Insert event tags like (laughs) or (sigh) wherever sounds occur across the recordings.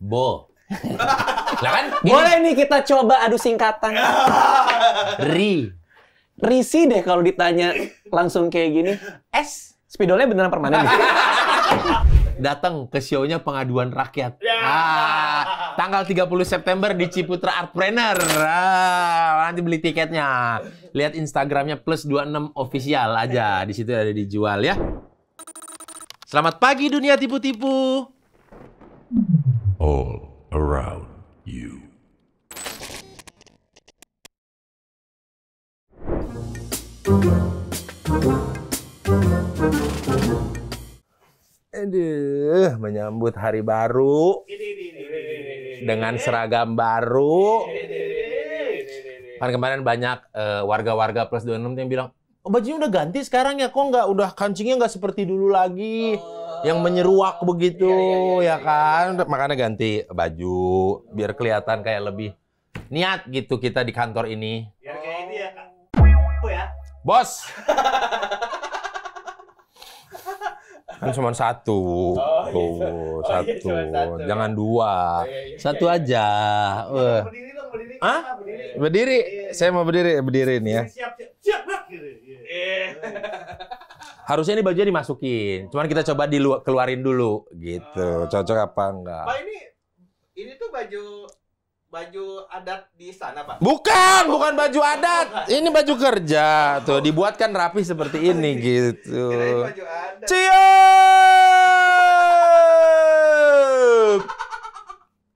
Bo. lah kan? (laughs) Boleh nih kita coba adu singkatan. (laughs) Ri. Risi deh kalau ditanya langsung kayak gini. S. Spidolnya beneran permanen. (laughs) Datang ke show-nya pengaduan rakyat. Ya. Ah, tanggal 30 September di Ciputra Artpreneur. Ah, nanti beli tiketnya. Lihat Instagramnya plus 26 official aja. Di situ ada dijual ya. Selamat pagi dunia tipu-tipu all around you. Aduh, menyambut hari baru dengan seragam baru. Kan kemarin banyak eh, warga-warga uh, plus 26 yang bilang, oh, bajunya udah ganti sekarang ya, kok nggak udah kancingnya nggak seperti dulu lagi. Oh yang menyeruak begitu iya, iya, iya, ya iya, iya. kan makanya ganti baju biar kelihatan kayak lebih niat gitu kita di kantor ini biar kayak ini ya kak oh, ya bos (laughs) kan cuma satu oh, iya. tuh gitu. oh, satu. Iya, satu jangan dua oh, iya, iya, satu iya, iya. aja uh. berdiri dong berdiri ah berdiri, berdiri. Iya, iya. saya mau berdiri berdiri nih ya siap siap siap, siap. Gitu. Yeah. Harusnya ini bajunya dimasukin. Cuman kita coba di keluarin dulu gitu. Uh, Cocok apa enggak? Pak ini ini tuh baju baju adat di sana, Pak? Bukan, bukan baju oh, adat. Ini baju kerja tuh, dibuatkan rapi seperti (laughs) ini gitu. Cio! (laughs)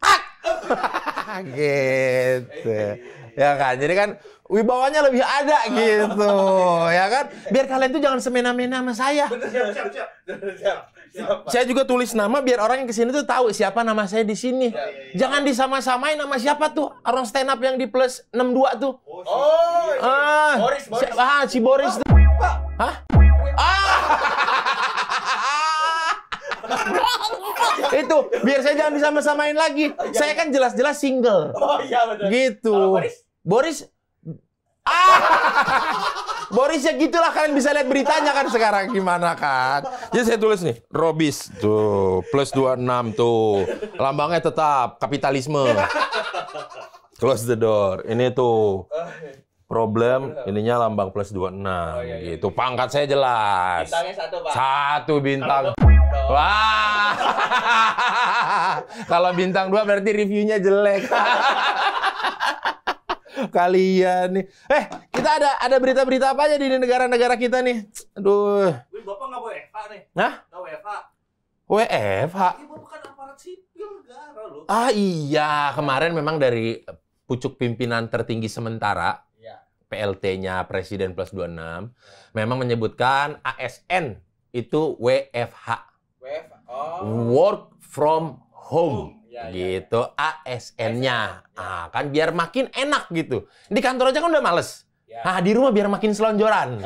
Ah! (laughs) gitu. Eh, iya, iya. Ya kan, jadi kan wibawanya lebih ada gitu ya kan biar kalian tuh jangan semena-mena sama saya saya juga tulis nama biar orang yang kesini tuh tahu siapa nama saya di sini iya, iya, iya. jangan disama-samain nama siapa tuh orang stand up yang di plus 62 tuh oh, oh ah, Boris, Boris. Si, ah si Boris oh, hah ah! (laughs) itu biar saya jangan disama-samain lagi. Saya kan jelas-jelas single. Oh iya betul. Gitu. Boris Ah! Boris ya gitulah kalian bisa lihat beritanya kan sekarang gimana kan. Jadi ya, saya tulis nih, Robis tuh plus 26 tuh. Lambangnya tetap kapitalisme. Close the door. Ini tuh problem ininya lambang plus 26 oh, iya, iya, gitu. Pangkat saya jelas. Bintangnya satu, Pak. Satu bintang. Wah. Kalau bintang dua berarti reviewnya jelek. (laughs) Kalian nih. Eh, kita ada ada berita-berita apa aja di negara-negara kita nih? Aduh. Bapak nggak WFH nih? Nah? Nggak WFH. WFH? Ya, Bapak kan aparat sipil negara loh. Ah iya, kemarin memang dari pucuk pimpinan tertinggi sementara, ya. PLT-nya Presiden plus 26, ya. memang menyebutkan ASN itu WFH. WFH? Oh. Work from home. home. Ya, ya, gitu ya. ASN-nya. Ya. ah kan biar makin enak gitu. Di kantor aja kan udah males. Ya. ah di rumah biar makin selonjoran. (laughs)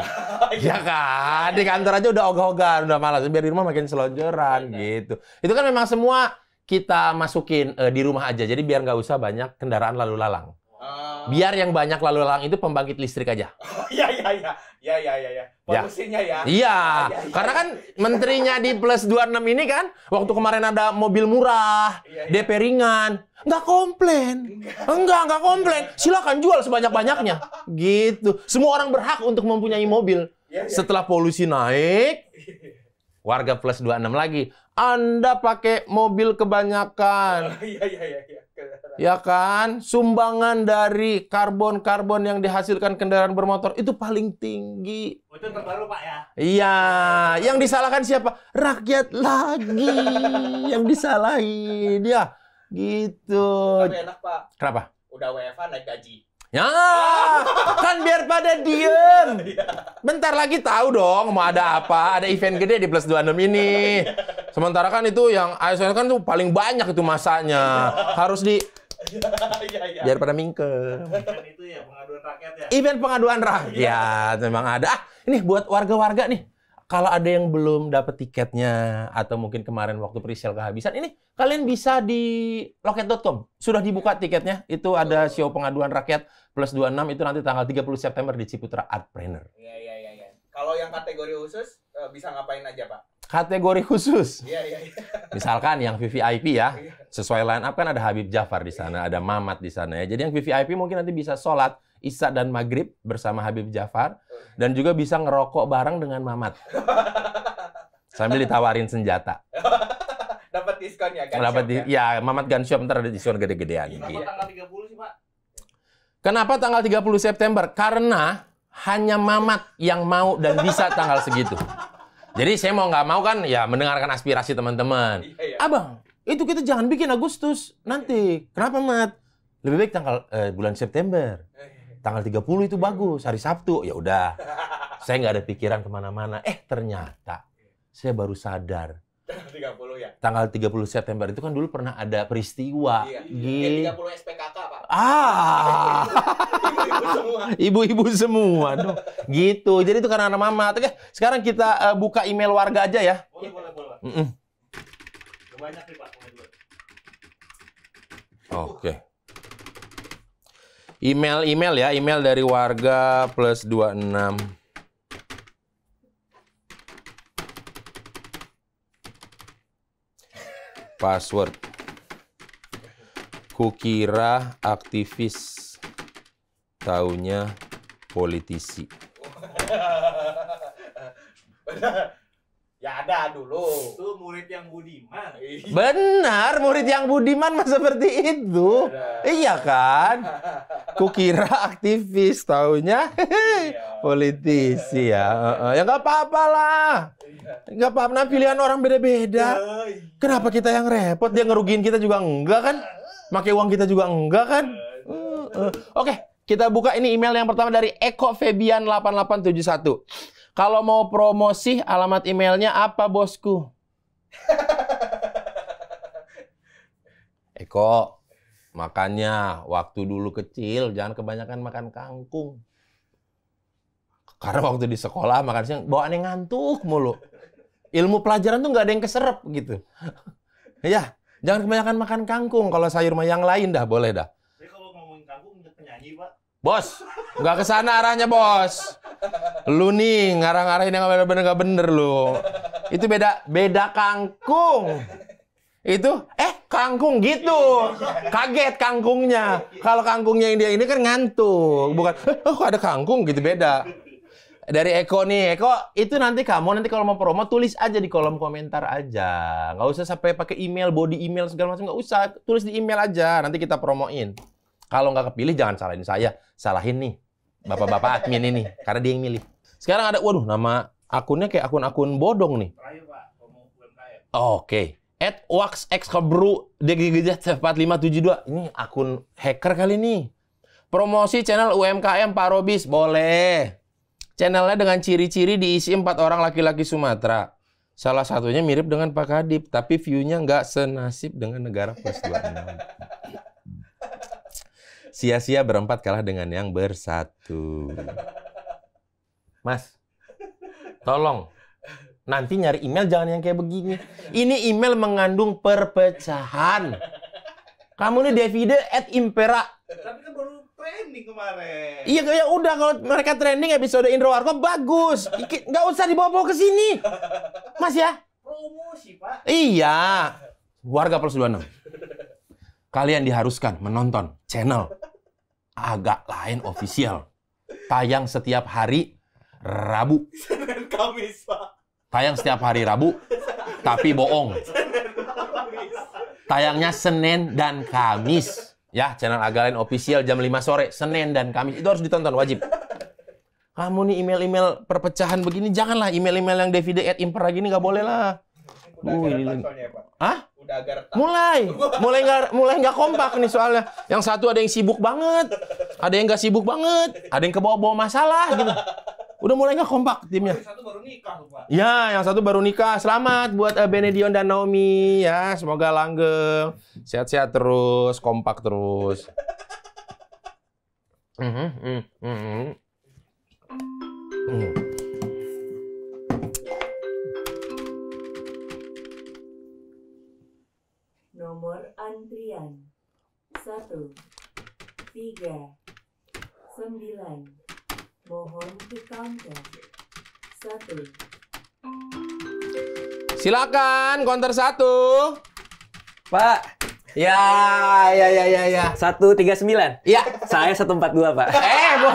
Iya. ya kan? Di kantor aja udah ogah ogah udah males, Biar di rumah makin selonjoran ya, gitu. Itu kan memang semua kita masukin uh, di rumah aja. Jadi biar nggak usah banyak kendaraan lalu lalang. Oh. Biar yang banyak lalu lalang itu pembangkit listrik aja. Oh, (laughs) iya, iya, iya. Ya, ya ya ya ya. Polusinya ya. Iya. (laughs) Ya, ya, ya. Karena kan menterinya di plus 26 ini kan waktu kemarin ada mobil murah, ya, ya. DP ringan, nggak komplain. Enggak, enggak, komplain. Silakan jual sebanyak-banyaknya. Gitu. Semua orang berhak untuk mempunyai mobil. Ya, Setelah polusi naik, warga plus 26 lagi. Anda pakai mobil kebanyakan. Oh, iya, iya, iya, iya ya kan? Sumbangan dari karbon-karbon yang dihasilkan kendaraan bermotor itu paling tinggi. Oh, itu terbaru Pak ya? Iya, yang disalahkan siapa? Rakyat lagi (laughs) yang disalahin ya. Gitu. Tapi enak Pak. Kenapa? Udah WFA naik gaji. Ya, (laughs) kan biar pada diem. Iya. Bentar lagi tahu dong mau ada apa, ada event gede di Plus 26 ini. (laughs) Sementara kan itu yang ASN kan tuh paling banyak itu masanya. Harus di iya, iya. biar pada mingke. Event ya, pengaduan rakyat ya. Event pengaduan rakyat memang ada. Ah, ini buat warga-warga nih kalau ada yang belum dapat tiketnya atau mungkin kemarin waktu presale kehabisan, ini kalian bisa di loket.com. Sudah dibuka tiketnya. Itu ada show pengaduan rakyat plus 26 itu nanti tanggal 30 September di Ciputra Artpreneur. Iya, iya, iya. Ya. Kalau yang kategori khusus eh, bisa ngapain aja, Pak? Kategori khusus. Iya, iya, iya. Misalkan yang VVIP ya, iya. sesuai line up kan ada Habib Jafar di sana, ada Mamat di sana ya. Jadi yang VVIP mungkin nanti bisa sholat, Isya dan Maghrib bersama Habib Jafar dan juga bisa ngerokok bareng dengan Mamat. (laughs) Sambil ditawarin senjata. (laughs) Dapat diskon ya, kan? Dapat di, ya, ya Mamat Ganshop ntar ada diskon gede-gedean. Kenapa iya, gitu. tanggal 30 sih, Pak? Kenapa tanggal 30 September? Karena hanya Mamat yang mau dan bisa tanggal segitu. Jadi saya mau nggak mau kan ya mendengarkan aspirasi teman-teman. Iya, iya. Abang, itu kita jangan bikin Agustus nanti. Kenapa, Mamat? Lebih baik tanggal eh, bulan September. Eh, tanggal 30 itu bagus, hari Sabtu. Ya udah, saya nggak ada pikiran kemana-mana. Eh ternyata saya baru sadar. Tanggal 30 ya? Tanggal 30 September itu kan dulu pernah ada peristiwa. Iya. di ya, 30 SPKK Pak. Ah. (laughs) Ibu-ibu semua. Ibu-ibu semua. Aduh. gitu. Jadi itu karena anak mama. Oke, sekarang kita uh, buka email warga aja ya. Boleh, boleh, boleh. Mm -mm. Banyak nih Pak. Oke. Okay. Email email ya, email dari warga plus 26. Password. Kukira aktivis taunya politisi. (laughs) Ya ada dulu. Itu murid yang budiman. Benar, murid yang budiman mah seperti itu. Iya kan? (laughs) Kukira aktivis, taunya iya, politisi iya, ya. Ya nggak apa-apa lah. Nggak apa-apa, nah, pilihan orang beda-beda. Ya. Kenapa kita yang repot? Dia ngerugiin kita juga enggak kan? Pakai uang kita juga enggak kan? Uh, Oke, kita buka ini email yang pertama dari Eko Febian 8871. Kalau mau promosi, alamat emailnya apa bosku? (laughs) Eko, Makanya waktu dulu kecil jangan kebanyakan makan kangkung. Karena waktu di sekolah makan siang bawaannya ngantuk mulu. Ilmu pelajaran tuh nggak ada yang keserap gitu. (laughs) ya, jangan kebanyakan makan kangkung. Kalau sayur mah yang lain dah boleh dah. Jadi kalau ngomongin kangkung penyanyi, Pak. Bos, nggak ke sana arahnya, Bos. Lu nih ngarang ngarang ini yang bener-bener nggak bener lu. Itu beda beda kangkung itu eh kangkung gitu kaget kangkungnya kalau kangkungnya yang dia ini kan ngantuk bukan eh, oh ada kangkung gitu beda dari Eko nih Eko itu nanti kamu nanti kalau mau promo tulis aja di kolom komentar aja nggak usah sampai pakai email body email segala macam nggak usah tulis di email aja nanti kita promoin kalau nggak kepilih jangan salahin saya salahin nih bapak-bapak admin ini karena dia yang milih sekarang ada waduh nama akunnya kayak akun-akun bodong nih Oke. Okay at Wax waxxkebru dg4572 ini akun hacker kali ini promosi channel UMKM Parobis boleh channelnya dengan ciri-ciri diisi empat orang laki-laki Sumatera salah satunya mirip dengan Pak Kadip tapi viewnya nggak senasib dengan negara plus 26 sia-sia berempat kalah dengan yang bersatu Mas tolong Nanti nyari email jangan yang kayak begini. Ini email mengandung perpecahan. Kamu nih Davide at Impera. Tapi kan baru trending kemarin. Iya, ya udah kalau mereka trending episode Indro Warko bagus. Gak usah dibawa-bawa ke sini. Mas ya? Promosi, Pak. Iya. Warga Plus 26. Kalian diharuskan menonton channel agak lain official. Tayang setiap hari Rabu. Senin Kamis, Pak. Tayang setiap hari Rabu, tapi bohong. Tayangnya Senin dan Kamis. Ya, channel Agalen official jam 5 sore, Senin dan Kamis. Itu harus ditonton, wajib. Kamu nih email-email perpecahan begini, janganlah email-email yang Davide at Impera gini, nggak boleh lah. Udah ini. Hah? Mulai, mulai nggak mulai nggak kompak nih soalnya. Yang satu ada yang sibuk banget, ada yang nggak sibuk banget, ada yang kebawa-bawa masalah gitu. Udah mulai nggak kompak timnya. Yang satu baru nikah, Pak. Ya, yang satu baru nikah. Selamat buat uh, Benedion dan Naomi ya. Semoga langgeng, sehat-sehat terus, kompak terus. mm -hmm, mm -hmm. Nomor antrian satu tiga sembilan Mohon dikonter. Satu. Silakan konter satu. Pak. Ya, ya, ya, ya, ya. Satu tiga sembilan. Ya. Saya satu empat dua, Pak. Eh, bu.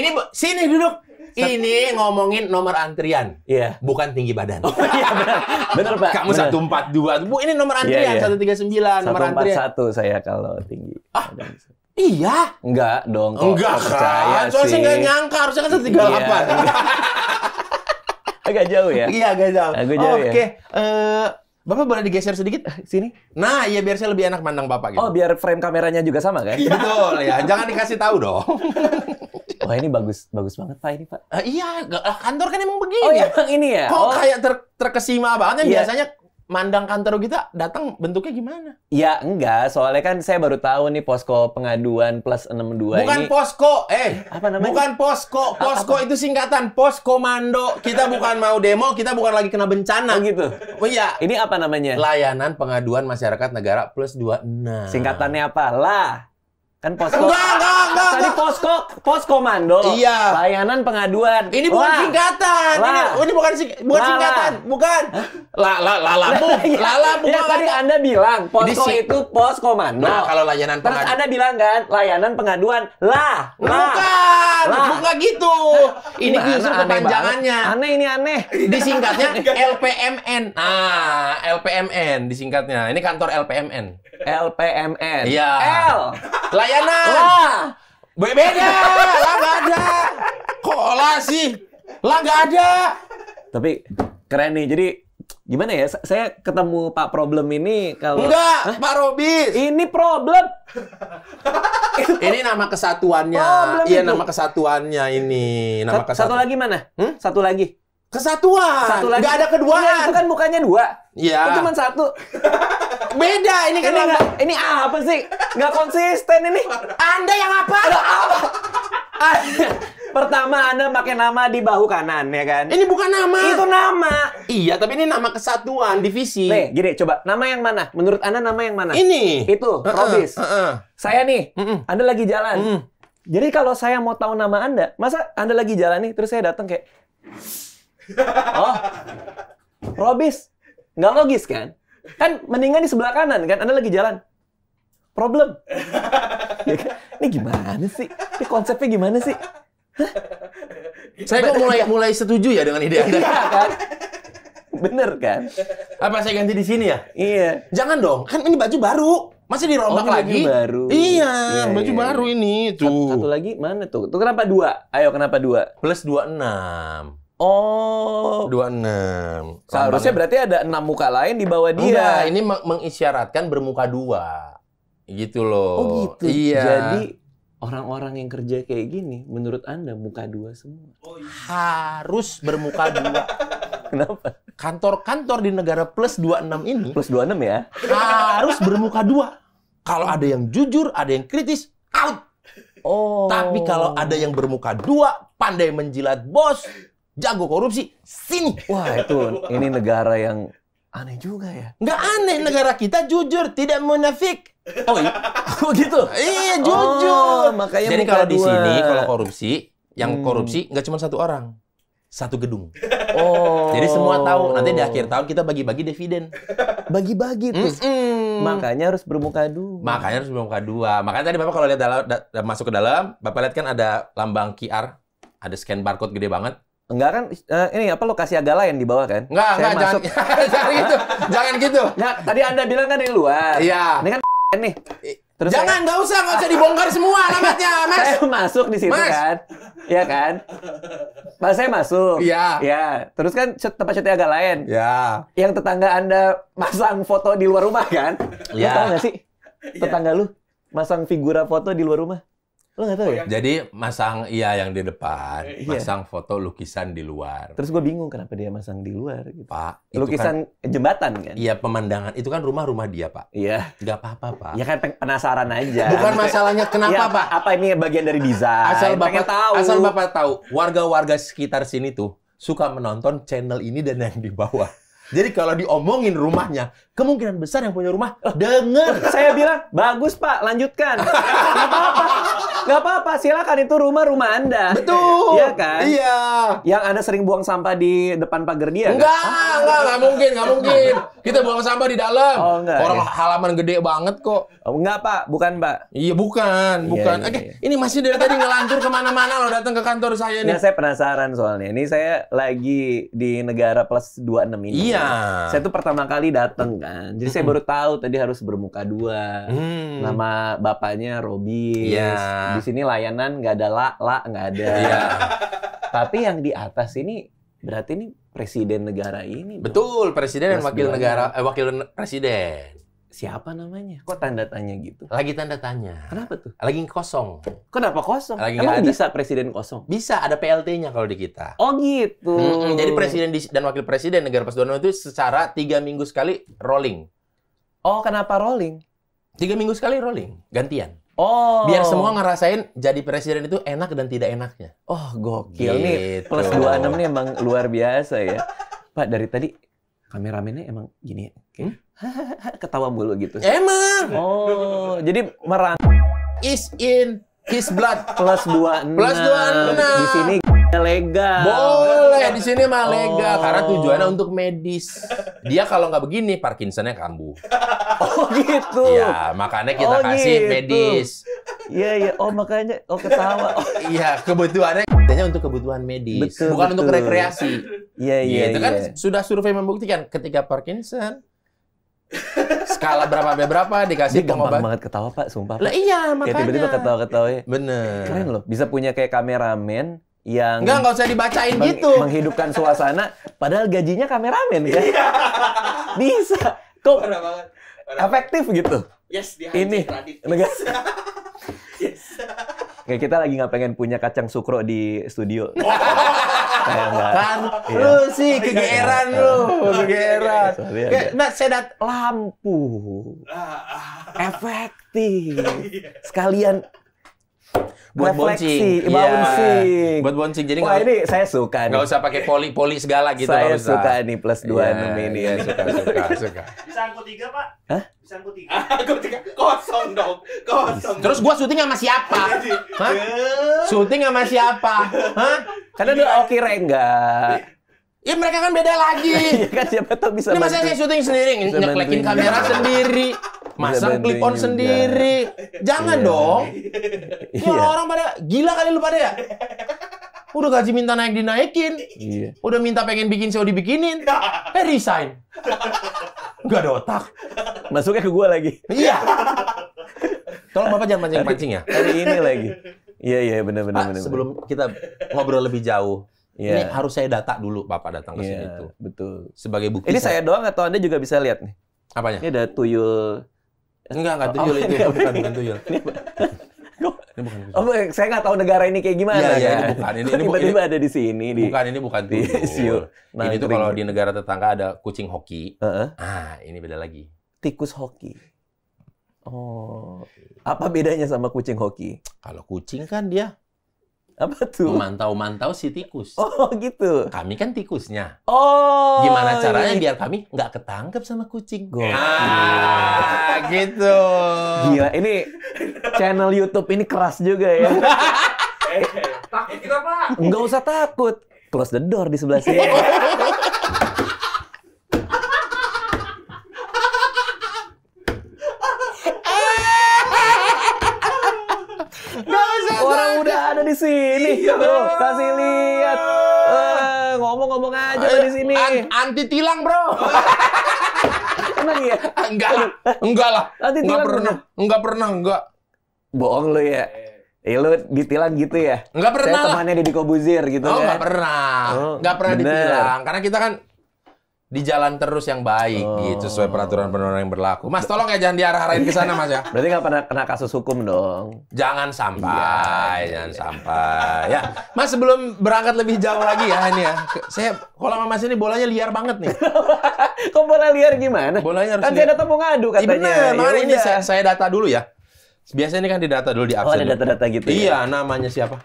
Ini bu, sini duduk. Ini ngomongin nomor antrian, Iya. bukan tinggi badan. Oh iya benar, benar pak. Kamu satu empat dua, bu ini nomor iya, antrian iya. satu tiga sembilan. Nomor empat satu saya kalau tinggi. Ah, badan. Iya. Enggak dong. Kok enggak kok kan? percaya kan. Soalnya sih. enggak nyangka harusnya kan 138. Iya. (laughs) agak jauh ya. Iya, agak jauh. Agak jauh oh, ya. Oke. Okay. Uh, eh, Bapak boleh digeser sedikit sini. Nah, iya biar saya lebih enak mandang Bapak gitu. Oh, biar frame kameranya juga sama kan? Iya. Betul ya. Jangan dikasih tahu dong. (laughs) Wah ini bagus bagus banget pak ini pak. Uh, iya kantor kan emang begini. Oh ya ini ya. Kok oh. kayak ter terkesima banget yeah. biasanya mandang kantor kita datang bentuknya gimana? Ya enggak, soalnya kan saya baru tahu nih posko pengaduan plus 62 Bukan ini. Bukan posko, eh. Apa namanya? Bukan posko. Posko apa? itu singkatan poskomando. Kita bukan mau demo, kita bukan lagi kena bencana. Oh gitu? Oh iya. Ini apa namanya? Layanan pengaduan masyarakat negara plus 26. Singkatannya apa? Lah. Kan posko. Enggak, enggak, enggak. Tadi posko, komando. Iya. Layanan pengaduan. Ini bukan singkatan. Ini, ini bukan sing, bukan Lala, singkatan, bukan. La la la bu. La la Ya, tadi Anda bilang posko ini itu posko Nah, kalau layanan pengaduan. Terus Anda bilang kan layanan pengaduan. Lah, la. Bukan, la. bukan gitu. Ini nah, justru kepanjangannya. aneh ini aneh. Disingkatnya LPMN. (laughs) Ah, LPMN disingkatnya. Ini kantor LPMN. LPMN. Iya. L. Layanan. Lah. Beda. Lah nggak ada. Kok lah sih? Lah nggak ada. Tapi keren nih. Jadi gimana ya? Saya ketemu Pak Problem ini kalau enggak Hah? Pak Robis. Ini problem. ini nama kesatuannya. Problem iya itu. nama kesatuannya ini. Nama Sat kesatu. Satu lagi mana? Hmm? Satu lagi. Kesatuan. lagi. Gak ada kedua iya, itu kan bukannya dua. Iya. Itu cuma satu. Beda ini kan. Ini, apa? ini apa sih? Gak konsisten ini. Anda yang apa? Ada apa? Pertama Anda pakai nama di bahu kanan ya kan? Ini bukan nama. Itu nama. Iya, tapi ini nama kesatuan divisi. Nih, gini coba. Nama yang mana? Menurut Anda nama yang mana? Ini. Itu, uh -uh, Robis. Uh -uh. Saya nih, uh -uh. Anda lagi jalan. Uh -uh. Jadi kalau saya mau tahu nama Anda, masa Anda lagi jalan nih terus saya datang kayak Oh, Robis. Nggak logis kan? Kan mendingan di sebelah kanan kan? Anda lagi jalan. Problem. (laughs) Ya kan? Ini gimana sih? Ini konsepnya gimana sih? Hah? Saya kok mulai iya. mulai setuju ya dengan ide Anda. Iya kan? Bener kan? Apa saya ganti di sini ya? Iya. Jangan dong, kan ini baju baru. Masih dirombak oh, lagi. baru. Iya, iya baju iya. iya. baru ini tuh. Satu, satu lagi mana tuh? Tuh kenapa dua? Ayo kenapa dua? Plus dua enam. Oh. 26. Seharusnya berarti ada enam muka lain di bawah dia. Enggak, ini meng mengisyaratkan bermuka dua. Gitu loh. Oh gitu. Iya. Jadi orang-orang yang kerja kayak gini menurut Anda muka dua semua. Oh, iya. Harus bermuka dua. (laughs) Kenapa? Kantor-kantor di negara plus 26 ini. Plus 26 ya. Harus bermuka dua. Kalau ada yang jujur, ada yang kritis, out. Oh. Tapi kalau ada yang bermuka dua, pandai menjilat bos, jago korupsi, sini. Wah itu ini negara yang aneh juga ya. Nggak aneh, negara kita jujur, tidak munafik. Oh, iya? oh gitu? Iya, jujur. Oh, makanya Jadi kalau di sini, kalau korupsi, yang hmm. korupsi nggak cuma satu orang. Satu gedung. Oh. Jadi semua tahu, nanti di akhir tahun kita bagi-bagi dividen. Bagi-bagi terus. Mm Makanya harus bermuka dua. Makanya harus bermuka dua. Makanya tadi Bapak kalau lihat masuk ke dalam, Bapak lihat kan ada lambang QR, ada scan barcode gede banget Enggak kan uh, ini apa lokasi agak lain di bawah kan? Enggak, enggak masuk. jangan, (laughs) jangan gitu. Jangan gitu. Nah, tadi Anda bilang kan di luar. Iya. Ini kan (laughs) nih. Terus jangan enggak usah enggak usah dibongkar semua alamatnya, (laughs) Mas. Saya masuk di situ mas. kan. Iya kan? Mas saya masuk. Iya. Iya. Terus kan tempat syuting agak lain. Iya. Yang tetangga Anda masang foto di luar rumah kan? Iya. Tahu nggak sih? Iya. Tetangga ya. lu masang figura foto di luar rumah. Lo gak tau ya? Jadi masang iya yang di depan, eh, iya. masang foto lukisan di luar. Terus gue bingung kenapa dia masang di luar gitu. Pak, lukisan kan, jembatan kan? Iya, pemandangan itu kan rumah-rumah dia, Pak. Iya. Gak apa-apa, Pak. Ya kan penasaran aja. Bukan masalahnya kenapa, ya, Pak? Apa ini bagian dari desain? Asal Bapak tahu. Asal Bapak tahu, warga-warga sekitar sini tuh suka menonton channel ini dan yang di bawah. Jadi kalau diomongin rumahnya, kemungkinan besar yang punya rumah denger. Saya bilang, bagus pak, lanjutkan. (laughs) apa-apa nggak apa-apa, silakan itu rumah-rumah Anda. Betul. Iya kan? Iya. Yang Anda sering buang sampah di depan pagar dia? Enggak, kan? enggak, enggak ah. mungkin, enggak mungkin. Kita buang sampah di dalam. Oh, enggak. Orang ya. halaman gede banget kok. Oh, enggak, Pak. Bukan, Pak. Iya, bukan, iya, bukan. Iya, iya, Oke, ini masih dari tadi ngelantur kemana-mana lo datang ke kantor saya nih. Nah, saya penasaran soalnya. Ini saya lagi di negara plus 26 ini. Iya. Kan? Saya tuh pertama kali datang kan. Jadi saya baru tahu tadi harus bermuka dua. Hmm. Nama bapaknya Robi. Iya. Yeah. Di sini layanan nggak ada la la nggak ada. Iya. Tapi yang di atas ini berarti ini presiden negara ini. Betul, presiden dan wakil negara eh, wakil presiden. Siapa namanya? Kok tanda tanya gitu? Lagi tanda tanya. Kenapa tuh? Lagi kosong. Kenapa kosong? Lagi Emang ada. bisa presiden kosong? Bisa, ada PLT-nya kalau di kita. Oh gitu. Hmm, jadi presiden dan wakil presiden negara pas itu secara tiga minggu sekali rolling. Oh, kenapa rolling? Tiga minggu sekali rolling, gantian. Oh. Biar semua ngerasain jadi presiden itu enak dan tidak enaknya. Oh, gokil gitu. nih. Plus 26 nih emang luar biasa ya. Pak, dari tadi kameramennya emang gini ya. Hmm? (laughs) ketawa mulu gitu. Emang. Oh, jadi meran is in his blood plus 26. Plus 26. Di sini lega. Boleh di sini mah lega oh. karena tujuannya untuk medis. Dia kalau nggak begini Parkinsonnya kambuh. Oh gitu. Iya, makanya kita oh, kasih gitu. medis. Iya iya, oh makanya oh ketawa. Oh. (laughs) Iya, kebutuhannya hanya untuk kebutuhan medis, betul, bukan betul. untuk rekreasi. Iya iya. Itu kan ya. sudah survei membuktikan ketika Parkinson skala berapa berapa dikasih Dia gampang banget ketawa pak sumpah pak. lah iya makanya tiba-tiba ketawa ketawa bener keren loh bisa punya kayak kameramen yang Enggak, nggak usah dibacain meng gitu. Menghidupkan suasana padahal gajinya kameramen ya (laughs) Bisa. Kok Parah banget. Parah. efektif gitu. Yes, Ini negara. (laughs) yes. Kayak kita lagi nggak pengen punya kacang sukro di studio. (laughs) Kan, kan iya. lu sih iya, iya. kegeeran lu, iya, kegeeran. nah, saya lampu. Ah, ah. Efektif. Sekalian buat bouncing, boncing. Bouncing. Iya. Iya. Buat boncing. Jadi Wah, ini saya suka nih. Gak usah pakai poli-poli segala gitu Saya usah. suka nih plus 26 yeah, iya, ini. ya. suka, suka, (laughs) suka. Bisa angkut tiga, Pak? Hah? Bisa angkut tiga? Ah, angkut tiga. Kosong dong. Kosong. Terus gua syuting sama siapa? Hah? syuting sama siapa? Hah? Karena dia Oki enggak. Ya mereka kan beda lagi. (laughs) kan siapa tahu bisa Ini masa saya syuting sendiri, nyeklekin kamera sendiri. Masang clip on juga. sendiri. Jangan iya. dong. Ini iya. orang-orang pada gila kali lu pada ya? Udah gaji minta naik dinaikin. Iya. Udah minta pengen bikin show dibikinin. Eh resign. Gak ada otak. Masuknya ke gua lagi. Iya. Tolong Bapak jangan mancing-mancing ya. Hari ini lagi. Iya iya benar benar benar. Sebelum kita ngobrol lebih jauh. Yeah. Ini harus saya data dulu Bapak datang ke iya, sini yeah, itu. Betul. Sebagai bukti. Ini saya, saya doang atau Anda juga bisa lihat nih? Apanya? Ini ada tuyul Enggak, enggak tuyul oh, itu. Ya. Bukan, bukan, bukan tuyul. Ini, bukan Oh, saya enggak tahu negara ini kayak gimana. Iya, iya kan? ini bukan. Ini, ini tiba-tiba ada di sini. Di, bukan, ini bukan tuyul. Nah, ini tuh kalau di negara tetangga ada kucing hoki. Heeh. Ah, ini beda lagi. Tikus hoki. Oh, apa bedanya sama kucing hoki? Kalau kucing kan dia apa tuh? Memantau-mantau si tikus. Oh gitu. Kami kan tikusnya. Oh. Gimana caranya iya. biar kami nggak ketangkep sama kucing? gue? Ah, gitu. Gila, ini channel YouTube ini keras juga ya. Eh, eh, takut kita pak? Nggak usah takut. Close the door di sebelah sini. (laughs) di sini. Iya. Tuh, kasih lihat. ngomong eh, ngomong-ngomong aja eh, di sini. An anti tilang, Bro. Emang iya? Enggak lah. Enggak lah. Anti enggak pernah. Bener. Enggak pernah, enggak. Bohong lu ya. Eh, lu ditilang gitu ya? Enggak pernah. Saya temannya di Kobuzir gitu oh, kan. enggak pernah. Oh, pernah bener. ditilang. Karena kita kan di jalan terus yang baik oh. gitu sesuai peraturan penurunan yang berlaku. Mas tolong ya jangan diarah-arahin ke sana Mas ya. Berarti nggak pernah kena kasus hukum dong. Jangan sampai, iya, jangan iya. sampai. Ya, Mas sebelum berangkat lebih jauh lagi ya ini ya. Saya kalau Mas ini bolanya liar banget nih. (laughs) Kok bola liar gimana? Bolanya harus kan saya datang mau ngadu iya, katanya. Iya benar, ya ini saya, saya data dulu ya. Biasanya ini kan didata dulu di oh, absen. Oh, ada data-data gitu. Ya? Iya, ya? namanya siapa?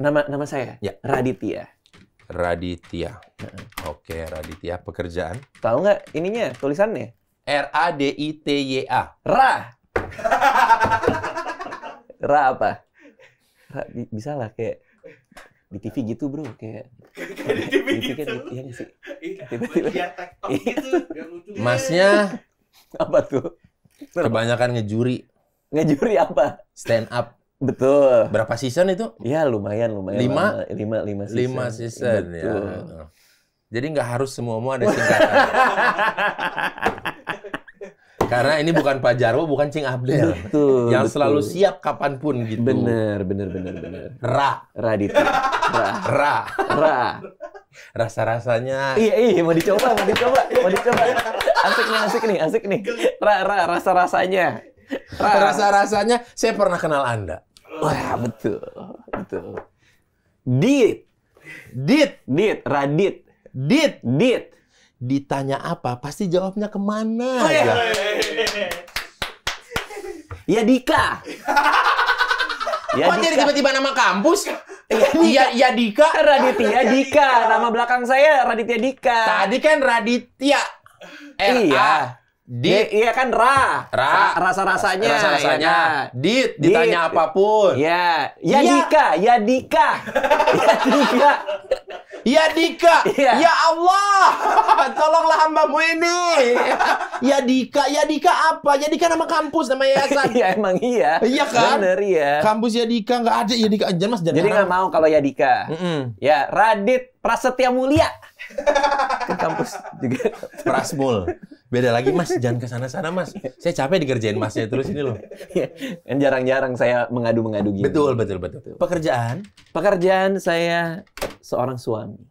nama nama saya. Ya. Raditya. Raditya. Oke, okay, Raditya pekerjaan. Tahu nggak ininya tulisannya? R A D I T Y A. Ra. Ra apa? Ra, bisa lah kayak di TV gitu bro kayak kayak di TV, gitu. di TV gitu. Iya nggak sih? Iya, Tiba-tiba. Iya gitu. Masnya apa tuh? Kebanyakan ngejuri. Ngejuri apa? Stand up. Betul. Berapa season itu? Iya lumayan lumayan. Lima, lama. lima, lima season. Lima season ya. Betul. ya. Jadi nggak harus semua-semua ada singkatan. (laughs) Karena ini bukan Pak Jarwo, bukan Cing Abdel. Betul. Yang betul. selalu siap kapanpun gitu. Bener, bener, bener, bener. Ra. Ra Ra. Ra. Ra. Rasa-rasanya. Iya, iya, mau dicoba, mau dicoba, mau dicoba. Asik nih, asik nih, asik nih. Ra, ra, rasa-rasanya. Ra. Rasa-rasanya, saya pernah kenal Anda. Wah, betul. Betul. Dit, dit, dit, Radit. dit. Dit Ditanya apa, pasti jawabnya kemana. Oh, iya. Ya. ya Dika. ya Kok oh, jadi tiba-tiba nama kampus? Ya, ya Dika. Raditya iya, Dika. Nama belakang saya Raditya Dika. Tadi kan Raditya. R Iya di iya, iya kan ra, ra rasa-rasanya rasa-rasanya ya, dit ditanya dit. apapun iya. ya ya, ya. dika ya dika ya dika ya dika ya, ya Allah (laughs) tolonglah hambamu ini (laughs) ya dika ya dika apa ya dika nama kampus nama yayasan (laughs) ya emang iya iya kan bener ya kampus ya dika nggak ada ya dika jangan mas jangan jadi nggak mau kalau ya dika mm -mm. ya radit prasetya mulia ke kampus juga prasmul beda lagi mas jangan ke sana sana mas saya capek dikerjain masnya terus ini loh (laughs) kan jarang-jarang saya mengadu mengadu gitu betul betul betul pekerjaan pekerjaan saya seorang suami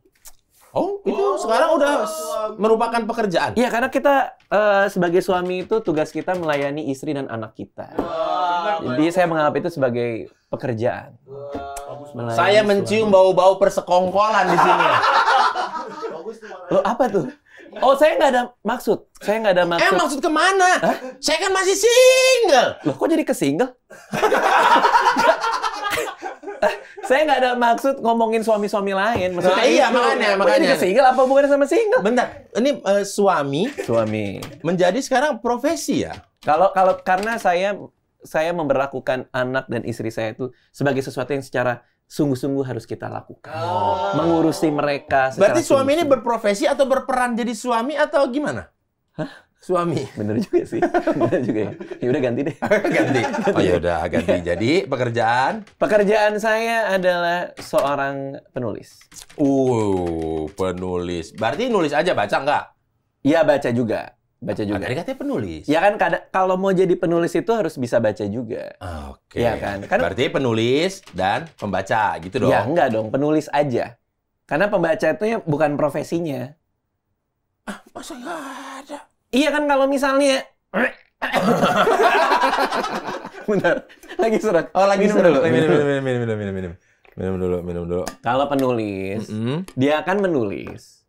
oh itu oh, sekarang udah oh. merupakan pekerjaan iya karena kita uh, sebagai suami itu tugas kita melayani istri dan anak kita oh, jadi saya menganggap itu sebagai pekerjaan saya mencium bau-bau persekongkolan di sini (laughs) Lo apa tuh? Oh, saya nggak ada maksud. Saya nggak ada eh, maksud. Eh, maksud kemana? Hah? Saya kan masih single. Loh, kok jadi ke single? Eh, saya nggak ada maksud ngomongin suami-suami lain. Maksudnya nah, iya, itu, makanya, makanya. ke single apa bukan sama single? Bentar, ini uh, suami. Suami. Menjadi sekarang profesi ya? Kalau kalau karena saya saya memperlakukan anak dan istri saya itu sebagai sesuatu yang secara sungguh-sungguh harus kita lakukan. Oh. Mengurusi mereka. Berarti suami ini berprofesi atau berperan jadi suami atau gimana? Hah? Suami. Bener juga sih. (laughs) Bener juga ya. Ya udah ganti deh. (laughs) ganti. Oh ya udah ganti. Iya. Jadi pekerjaan? Pekerjaan saya adalah seorang penulis. Uh, penulis. Berarti nulis aja baca nggak? Iya baca juga baca juga. Tadi katanya penulis. Ya kan kalau mau jadi penulis itu harus bisa baca juga. Oh, Oke. Okay. Ya kan? Karena, Berarti penulis dan pembaca gitu ya, dong. Ya enggak dong, penulis aja. Karena pembaca itu ya bukan profesinya. Ah, masa enggak ada? Iya kan kalau misalnya (laughs) Bentar, lagi surat. Oh, lagi minum dulu. Minum, minum, minum, minum, minum, minum, minum, dulu, minum dulu. Kalau penulis, mm -hmm. dia akan menulis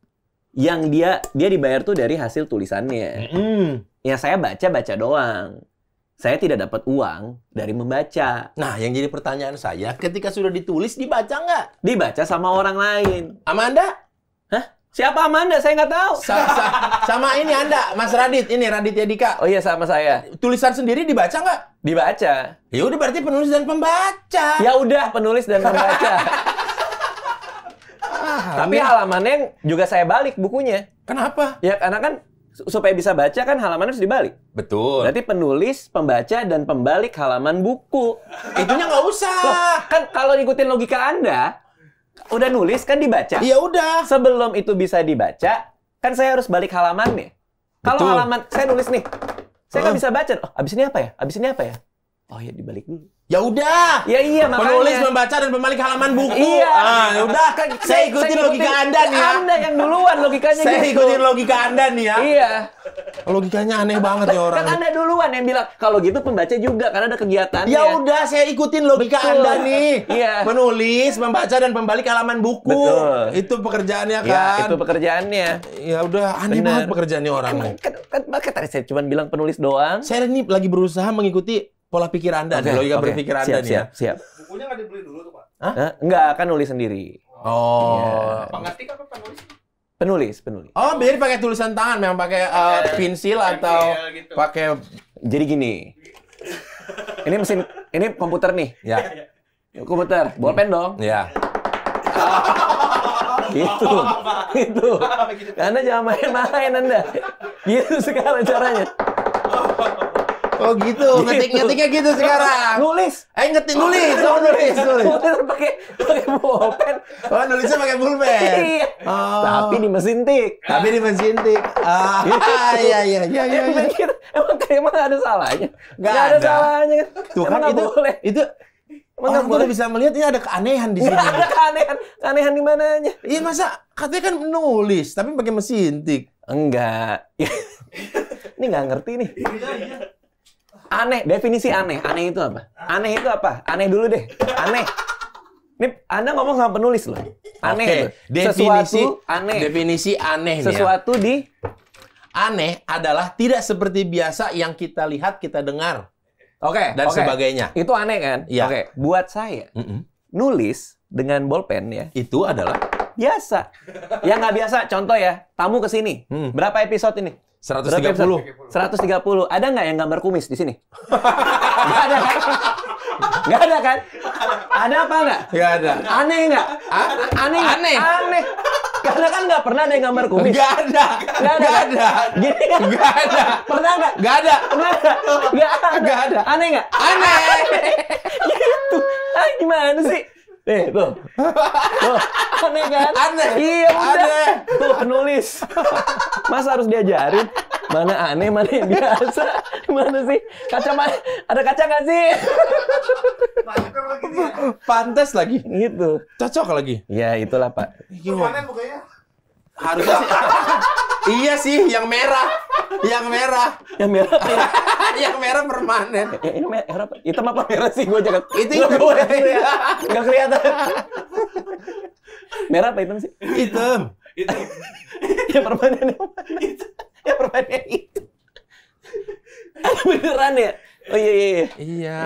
yang dia dia dibayar tuh dari hasil tulisannya. Mm. Ya saya baca baca doang. Saya tidak dapat uang dari membaca. Nah, yang jadi pertanyaan saya, ketika sudah ditulis dibaca nggak? Dibaca sama orang lain. Amanda? Hah? Siapa Amanda? Saya nggak tahu. Sa -sa sama ini Anda, Mas Radit. Ini Radit Yadika. Oh iya, sama saya. Tulisan sendiri dibaca nggak? Dibaca. Ya udah berarti penulis dan pembaca. Ya udah, penulis dan pembaca. (laughs) Tapi Tapi halamannya juga saya balik bukunya. Kenapa? Ya karena kan supaya bisa baca kan halaman harus dibalik. Betul. Berarti penulis, pembaca, dan pembalik halaman buku. Itunya nggak usah. Loh, kan kalau ngikutin logika Anda, udah nulis kan dibaca. Iya udah. Sebelum itu bisa dibaca, kan saya harus balik halamannya. Kalau halaman, saya nulis nih. Saya nggak bisa baca. Oh, abis ini apa ya? Abis ini apa ya? Oh ya dibalik dulu. Ya udah. Ya iya makanya. Penulis membaca dan pembalik halaman buku. Iya. Ah, ya udah kan saya ikutin, saya logika Anda nih ya. Anda yang duluan logikanya saya gitu. ikutin logika Anda nih ya. Iya. Logikanya aneh banget ya orang. Kan Anda duluan yang bilang kalau gitu pembaca juga karena ada kegiatan. Ya udah saya ikutin logika Betul. Anda nih. Iya. Menulis, membaca dan pembalik halaman buku. Betul. Itu pekerjaannya kan. Ya, itu pekerjaannya. Ya udah aneh Bener. banget pekerjaannya orang. Kan, kan, kan, kan saya cuma bilang penulis doang. Saya ini lagi berusaha mengikuti pola pikir Anda, okay, nih, logika okay. berpikir siap, Anda siap, nih ya. Siap, siap. Bukunya nggak dibeli dulu tuh, Pak? Hah? Eh, kan nulis sendiri. Oh. Ya. Pengetik apa penulis? Penulis, penulis. Oh, jadi pakai tulisan tangan, memang pakai uh, pensil atau gitu. pakai jadi gini. Ini mesin, ini komputer nih. Ya. Komputer, bolpen hmm. dong. Ya. (laughs) gitu. Gitu. (laughs) gitu. Anda jangan main-main Anda. Gitu sekali caranya. (laughs) Oh gitu. gitu, ngetik-ngetiknya gitu sekarang. Nulis. Eh ngetik nulis, oh, oh nulis, nulis. Nulis pakai pakai pulpen. Oh, nulisnya pakai pulpen. Iya. Oh. Tapi di mesin tik. Tapi di mesin tik. Ah, iya iya iya iya. iya emang kayak emang ada salahnya. Enggak ada. salahnya. Tuh kan itu itu Mana orang boleh. bisa melihat ini ada keanehan di sini. ada keanehan, keanehan di mananya? Iya masa katanya kan nulis tapi pakai mesin tik. Enggak. (laughs) ini nggak ngerti nih. Iya, Aneh, definisi aneh. Aneh itu apa? Aneh itu apa? Aneh dulu deh. Aneh. Ini Anda ngomong sama penulis loh. Aneh okay. definisi Sesuatu aneh. Definisi aneh Sesuatu ya. di aneh adalah tidak seperti biasa yang kita lihat, kita dengar. Oke, okay, dan okay. sebagainya. Itu aneh kan? Ya. Oke, okay. buat saya. Mm -mm. Nulis dengan bolpen ya. Itu adalah biasa. Yang nggak biasa, contoh ya, tamu ke sini. Hmm. Berapa episode ini? 130. 130. Ada nggak yang gambar kumis di sini? Nggak ada kan? Nggak ada kan? Ada apa nggak? Nggak ada. Aneh nggak? Aneh. Aneh. Aneh. Karena kan nggak pernah ada yang gambar kumis. Gak ada. Gak ada. Gak kan? ada. Gini kan? Nggak ada. Pernah nggak? Gak ada. Pernah nggak? Nggak ada. Gak ada. Aneh nggak? Aneh. gitu. (laughs) Ah gimana sih? Eh, tuh. tuh. Aneh kan? Aneh. Iya, udah. Aneh. Tuh, penulis. Masa harus diajarin? Mana aneh, mana yang biasa? Mana sih? Kaca mana? ada kaca nggak sih? Pantes lagi. Gitu. Cocok lagi. Ya, itulah, Pak. Gimana mukanya? Harusnya sih iya sih, yang merah. Yang merah. Yang merah. (laughs) yang merah permanen. Eh, ini merah apa? Hitam apa merah sih gue jangan. Itu yang gue yang Enggak kelihatan. merah apa hitam sih? Hitam. Hitam. yang permanen yang Itu. Yang permanen itu. Beneran ya? Oh iya, iya iya iya. Iya.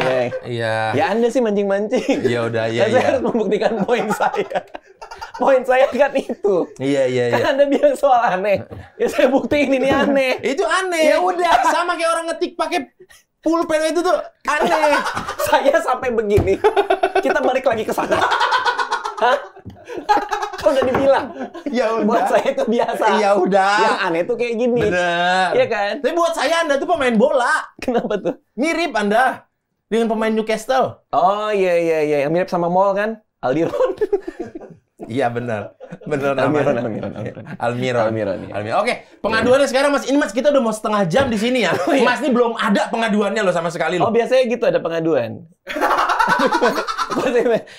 Iya. Ya Anda sih mancing-mancing. Ya udah ya. Saya iya. harus membuktikan poin saya. Poin saya kan itu. Iya iya kan iya. Kan Anda bilang soal aneh. Ya saya buktiin ini aneh. itu aneh. Ya udah. Sama kayak orang ngetik pakai pulpen itu tuh aneh. saya sampai begini. Kita balik lagi ke sana. Hah? Kau udah dibilang. Ya udah. Buat saya itu biasa. Ya udah. Yang aneh tuh kayak gini. Bener. Iya kan? Tapi buat saya Anda tuh pemain bola. Kenapa tuh? Mirip Anda dengan pemain Newcastle. Oh iya iya iya, yang mirip sama Mall kan? Aldiron. Iya benar. Benar Almiron, Almiron, Almiron. Almiron. Almiron. Iya. Almiron. Oke, pengaduannya ya. sekarang Mas. Ini Mas kita udah mau setengah jam di sini ya. (laughs) Oh, iya. Mas ini belum ada pengaduannya loh sama sekali loh. Oh, biasanya gitu ada pengaduan. (laughs)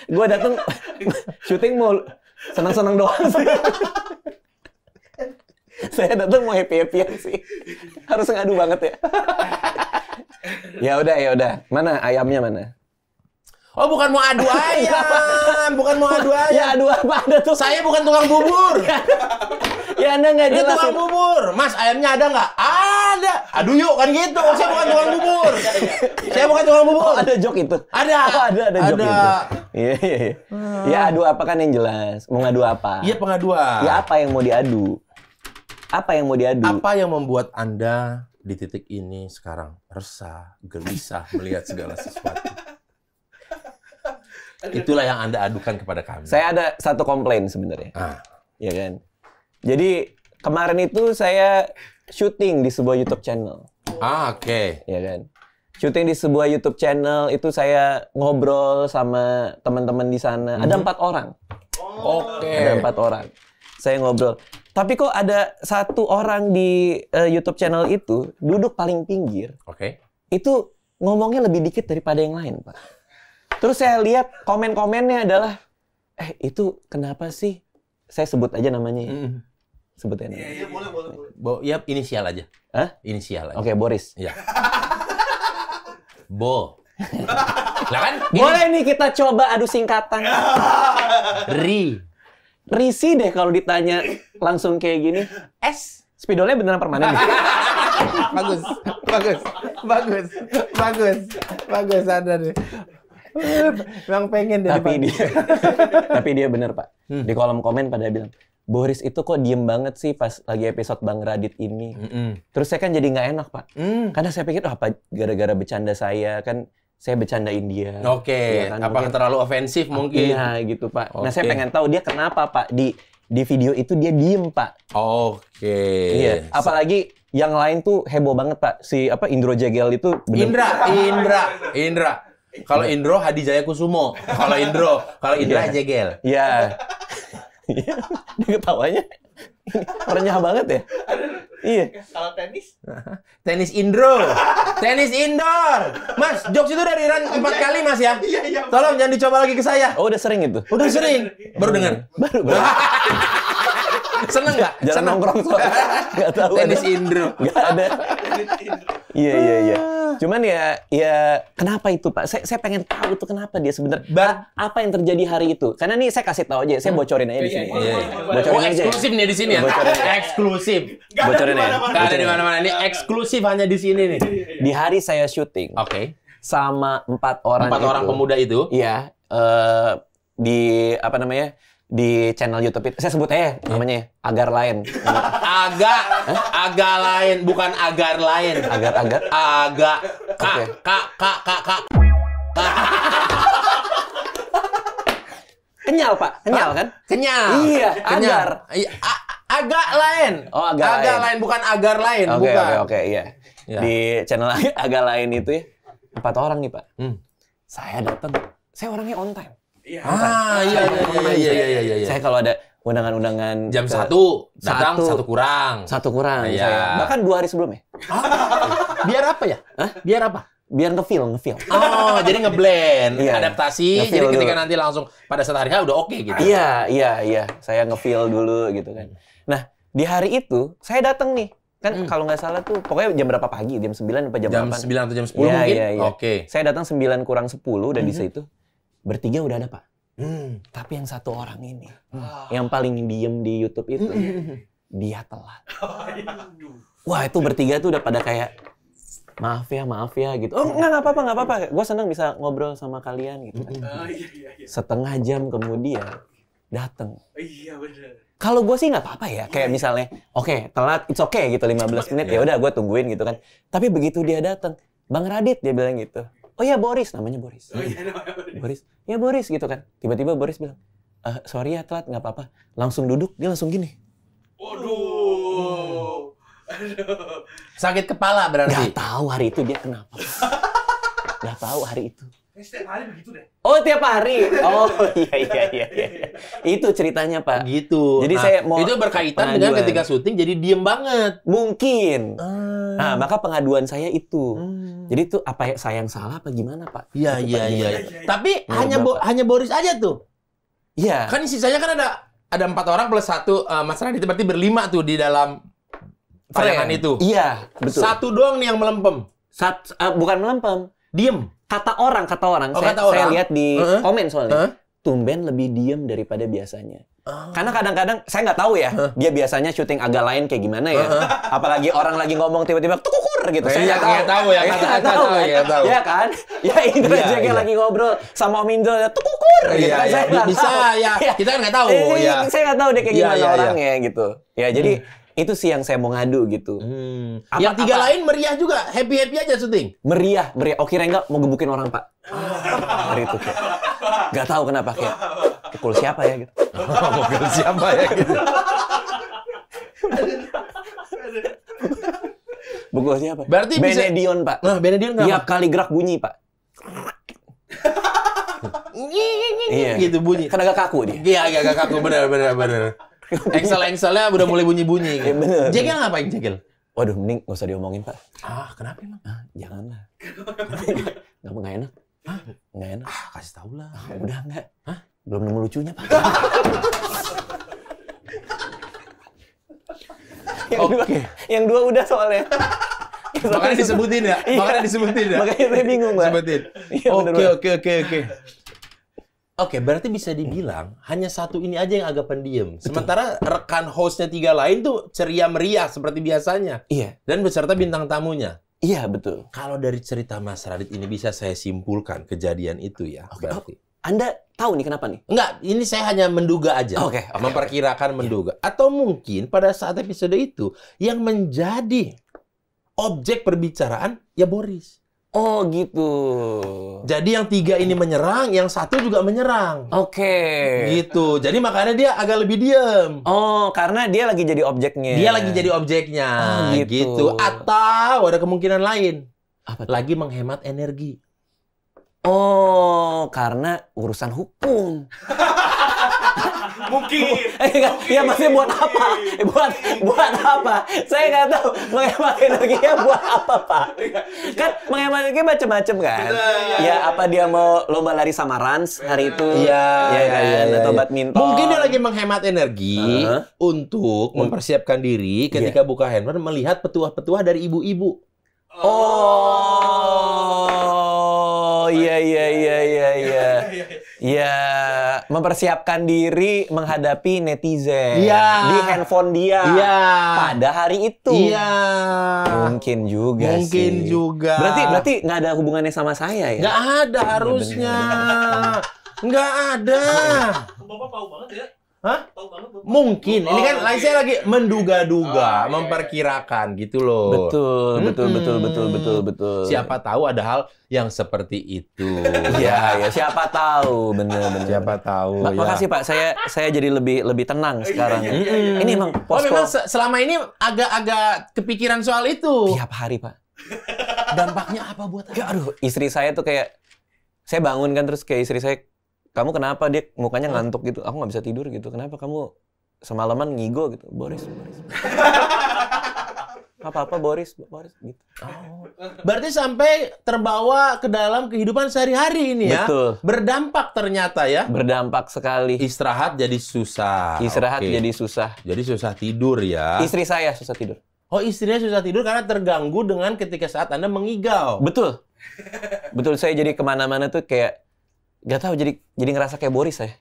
gue datang syuting mau senang-senang doang sih. Saya datang mau happy happy sih. Harus ngadu banget ya. ya udah ya udah. Mana ayamnya mana? Oh bukan mau adu ayam, bukan mau adu ayam. Ya adu apa ada tuh? Saya bukan tukang bubur. ya, ya anda nggak jelas. Dia tukang bubur, Mas ayamnya ada nggak? Ada. Aduh yuk kan gitu. Oh, saya bukan tukang bubur. Saya bukan tukang bubur. Oh, ada jok itu. Ada. Oh, ada ada, ada. itu. Iya, iya, iya. Ya hmm. adu apa kan yang jelas. Mau ngadu apa? Iya, pengaduan. Ya apa yang mau diadu? Apa yang mau diadu? Apa yang membuat Anda di titik ini sekarang resah, gelisah melihat segala sesuatu? (laughs) Itulah yang Anda adukan kepada kami. Saya ada satu komplain sebenarnya. Ah. Ya kan? Jadi kemarin itu saya syuting di sebuah YouTube channel. Ah, oke. Okay. Ya kan? syuting di sebuah YouTube channel itu saya ngobrol sama teman-teman di sana. Hmm. Ada empat orang. Oh. Oke. Okay. Ada empat orang. Saya ngobrol. Tapi kok ada satu orang di uh, YouTube channel itu duduk paling pinggir. Oke. Okay. Itu ngomongnya lebih dikit daripada yang lain, Pak. Terus saya lihat komen-komennya adalah, eh itu kenapa sih? Saya sebut aja namanya. Mm. Sebut aja. Iya, iya, boleh, boleh, boleh. Bo, ya inisial aja. Hah? Inisial aja. Oke, okay, Boris. Iya. (laughs) Bo. lah kan? Boleh nih kita coba adu singkatan. (laughs) Ri. Risi deh kalau ditanya langsung kayak gini. S. Spidolnya beneran permanen. Ya? (laughs) bagus, bagus, bagus, bagus, bagus ada deh. Memang pengen deh. Tapi dia, (laughs) tapi dia bener pak. Hmm. Di kolom komen pada bilang, Boris itu kok diem banget sih pas lagi episode Bang Radit ini. Mm -mm. Terus saya kan jadi nggak enak pak, mm. karena saya pikir oh, apa gara-gara bercanda saya kan saya bercanda India. Oke. Okay. Ya kan? Apa terlalu ofensif ah, mungkin? Iya gitu pak. Okay. Nah saya pengen tahu dia kenapa pak di di video itu dia diem pak. Oke. Okay. Iya. Apalagi yang lain tuh heboh banget pak. Si apa Indro Jagel itu. Bener Indra, Indra, Indra. Kalau Indro Hadi Jaya Kusumo. Kalau Indro, kalau Indra yeah. Jegel. Iya. Iya, Dia ketawanya renyah banget ya. Iya. Kalau tenis? (laughs) Tenis Indro. tenis indoor. Mas, jokes itu dari Ran empat iya. kali Mas ya. Iya, iya. Tolong jangan dicoba lagi ke saya. Oh, udah sering itu. Udah sering. Baru dengar. Baru. baru. (laughs) Seneng gak? Jalan nongkrong soalnya. (laughs) gak tau. Tenis Indro. Nggak ada. Iya iya iya. Cuman ya ya kenapa itu Pak? Saya saya pengen tahu itu kenapa dia sebenarnya. Apa yang terjadi hari itu? Karena nih saya kasih tahu aja, saya hmm. bocorin aja di iya, sini. Iya, iya. iya. Oh, bocorin aja. Eksklusif nih di sini ya. Bocorin eksklusif. Bocorin ya. Gak ada di mana-mana. Ini eksklusif hanya di sini nih. Di hari saya syuting. Oke. Sama empat orang. Empat orang pemuda itu. Iya. Uh, di apa namanya? di channel YouTube itu. Saya sebut aja yeah. namanya agar lain. agak agak lain bukan agar lain. Agar agar agak kak okay. kak kak kak kak. Ka. kenyal pak, kenyal kan? Kenyal. Iya, kenyal. agar. Iya, A agak lain. Oh agak, agak lain. lain. bukan agar lain. Oke okay, oke okay, oke okay, iya. Yeah. Di channel (laughs) agak lain itu ya empat orang nih pak. Hmm. Saya datang, saya orangnya on time. Iya. Ah, iya iya iya, iya iya iya iya. Saya kalau ada undangan-undangan jam satu datang satu, satu kurang satu kurang iya. saya bahkan dua hari sebelumnya biar apa ya Hah? biar apa biar ngefeel ngefeel oh jadi ngeblend yeah. adaptasi nge jadi ketika dulu. nanti langsung pada saat hari H udah oke okay, gitu iya iya iya saya ngefeel dulu gitu kan nah di hari itu saya datang nih kan hmm. kalau nggak salah tuh pokoknya jam berapa pagi jam 9 apa jam, jam 8 jam 9 atau jam 10 iya, mungkin iya, iya. oke okay. saya datang 9 kurang 10 dan mm -hmm. di situ bertiga udah ada pak hmm. tapi yang satu orang ini oh. yang paling diem di YouTube itu hmm. dia telat (laughs) wah itu bertiga tuh udah pada kayak maaf ya maaf ya gitu oh nggak nggak apa-apa nggak apa-apa gue senang bisa ngobrol sama kalian gitu kan. hmm. ah, iya, iya, iya. setengah jam kemudian dateng iya benar kalau gue sih nggak apa-apa ya kayak misalnya oke okay, telat it's okay gitu 15 menit ya, ya udah gue tungguin gitu kan tapi begitu dia dateng, bang Radit dia bilang gitu oh ya Boris namanya Boris oh, iya, namanya Boris. Boris ya Boris gitu kan tiba-tiba Boris bilang uh, sorry ya telat nggak apa-apa langsung duduk dia langsung gini waduh sakit kepala berarti nggak tahu hari itu dia kenapa nggak tahu hari itu Eh, setiap hari begitu deh. Oh, tiap hari. (laughs) Oh, iya iya iya iya. Itu ceritanya, Pak. Gitu. Jadi nah, saya mau Itu berkaitan pengaduan. dengan ketika syuting jadi diem banget. Mungkin. Hmm. Nah, maka pengaduan saya itu. Hmm. Jadi itu apa ya, saya yang salah apa gimana, Pak? Iya iya iya. iya iya. Tapi ya, hanya Bo hanya Boris aja tuh. Iya. Kan sisanya kan ada ada empat orang plus satu uh, Mas Radit berarti berlima tuh di dalam tayangan oh, iya. itu. Iya, betul. Satu doang nih yang melempem. Sat, uh, bukan melempem, diem kata orang kata orang oh, saya, kata orang. saya lihat di uh -huh. komen soalnya uh -huh. tumben lebih diem daripada biasanya oh. karena kadang-kadang saya nggak tahu ya uh. dia biasanya syuting agak lain kayak gimana ya uh. apalagi orang lagi ngomong tiba-tiba tuh tukukur gitu saya iya, nggak ya, tahu. ya nggak tahu ya ya kan ya iya, itu aja iya. lagi ngobrol sama Om ya, tukukur gitu ya, saya ya. bisa tahu. ya kita kan nggak tahu ya, saya nggak tahu deh kayak gimana orangnya gitu ya jadi hmm. Itu sih yang saya mau ngadu gitu. Hmm. Apa, yang tiga apa? lain meriah juga, happy happy aja syuting. Meriah, meriah. Oke oh, enggak mau gebukin orang pak. Oh. Hari itu kayak, gak tau kenapa kayak pukul siapa ya gitu. pukul oh, siapa ya gitu. pukul siapa? Berarti Benedion bisa... pak. Nah, Benedion kenapa? Tiap kali gerak bunyi pak. iya. gitu bunyi. Kan agak kaku dia. Iya, agak kaku benar benar benar. Engsel-engselnya udah mulai bunyi-bunyi. Gitu. Ya, Jegel ngapain Jegel? Waduh, mending gak usah diomongin, Pak. Ah, kenapa emang? Ah, janganlah. (laughs) gak, gak enak. Hah? Gak enak. Ah, kasih tau lah. Ah, udah enggak. Hah? Belum nemu lucunya, Pak. (laughs) Oke. okay. dua, yang dua udah soalnya. Makanya disebutin ya? Iya. Makanya disebutin ya? Makanya saya bingung, Pak. Sebutin. Iya, oke, oke, oke, oke. Oke, okay, berarti bisa dibilang hmm. hanya satu ini aja yang agak pendiam. Sementara rekan hostnya tiga lain tuh ceria meriah seperti biasanya. Iya. Dan beserta bintang tamunya. Iya betul. Kalau dari cerita Mas Radit ini bisa saya simpulkan kejadian itu ya. Okay. Berarti. Oh, anda tahu nih kenapa nih? Enggak, ini saya hanya menduga aja. Oke. Okay, okay, memperkirakan menduga. Yeah. Atau mungkin pada saat episode itu yang menjadi objek perbicaraan ya Boris. Oh gitu. Jadi yang tiga ini menyerang, yang satu juga menyerang. Oke. Okay. Gitu. Jadi makanya dia agak lebih diem. Oh, karena dia lagi jadi objeknya. Dia lagi jadi objeknya. Ah, gitu. gitu. Atau ada kemungkinan lain. Apa? Itu? Lagi menghemat energi. Oh, karena urusan hukum. (laughs) mungkin. Eh, Ya maksudnya buat apa? Eh, buat buat apa? Saya nggak tahu menghemat energinya buat apa, Pak. Iya. Kan menghemat energi macam-macam kan. Iya, iya, ya apa dia mau lomba lari samaran hari itu? Iya. Ya, ya, Ya, ya, atau badminton. Mungkin dia lagi menghemat energi uh -huh. untuk hmm. mempersiapkan diri ketika yeah. buka handphone melihat petuah-petuah dari ibu-ibu. Oh. oh. Oh iya iya iya iya iya. (laughs) Iya mempersiapkan diri menghadapi netizen ya. di handphone dia ya. pada hari itu. Iya. Mungkin juga Mungkin sih. juga. Berarti berarti nggak ada hubungannya sama saya ya? Nggak ada iya, harusnya. Nggak ada. Bapak tahu banget ya. Hah? Mungkin. ini kan lagi saya lagi iya, iya, iya. menduga-duga, oh, memperkirakan gitu loh. Betul, hmm? betul, hmm. betul, betul, betul, betul. Siapa tahu ada hal yang seperti itu. (laughs) Iya, ya, siapa tahu, bener, bener. Siapa tahu. Ma ya. Makasih Pak, saya saya jadi lebih lebih tenang sekarang. Iya, iya, iya. Ini emang oh, posko. Oh, memang selama ini agak-agak kepikiran soal itu. Tiap hari Pak. (laughs) Dampaknya apa buat? Ya, aduh, istri saya tuh kayak saya bangun kan terus kayak istri saya kamu kenapa dia mukanya ngantuk gitu aku nggak bisa tidur gitu kenapa kamu semalaman ngigo gitu Boris Boris (laughs) apa apa Boris Boris gitu oh. berarti sampai terbawa ke dalam kehidupan sehari-hari ini ya Betul. berdampak ternyata ya berdampak sekali istirahat jadi susah istirahat Oke. jadi susah jadi susah tidur ya istri saya susah tidur Oh istrinya susah tidur karena terganggu dengan ketika saat Anda mengigau. Betul. Betul, saya jadi kemana-mana tuh kayak Gak tau jadi jadi ngerasa kayak Boris saya.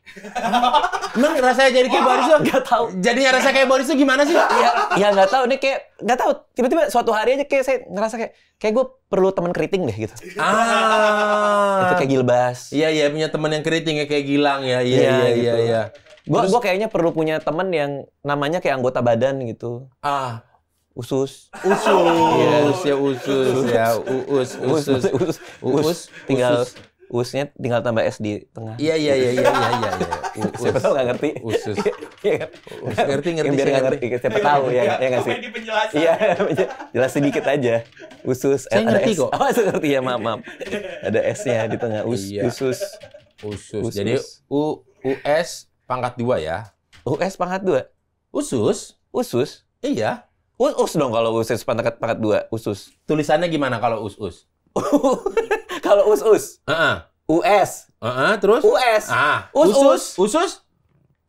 (laughs) Emang ngerasa jadi kayak Boris tuh? Gak tau. Jadi ngerasa kayak Boris tuh gimana sih? Iya ya gak tau. Ini kayak gak tau. Tiba-tiba suatu hari aja kayak saya ngerasa kayak kayak gue perlu teman keriting deh gitu. Ah. Itu kayak Gilbas. Iya iya punya teman yang keriting ya kayak Gilang ya. Iya iya iya. ya, Gue gue kayaknya perlu punya teman yang namanya kayak anggota badan gitu. Ah usus usus yes, ya usus, usus. ya Usus. Ya. usus usus, usus. usus. tinggal usus. Usnya tinggal tambah S di tengah. Iya iya iya iya iya iya. iya. Siapa nggak ngerti. Usus. Iya kan? Ngerti ngerti. Biar gak ngerti. Siapa ngerti ya ya iya, sih. Iya jelas sedikit aja. Usus. Saya ngerti kok. Oh saya ngerti ya maaf maaf. Ada S-nya di tengah. Us, Usus. Usus. Jadi U US pangkat dua ya. US pangkat dua. Usus. Usus. Iya. Usus us dong kalau usus pangkat pangkat dua usus. Tulisannya gimana kalau usus? us? Kalau us-us. Uh-uh. US. Uh-uh, terus? Ah. US. Ah. Us-us. Usus?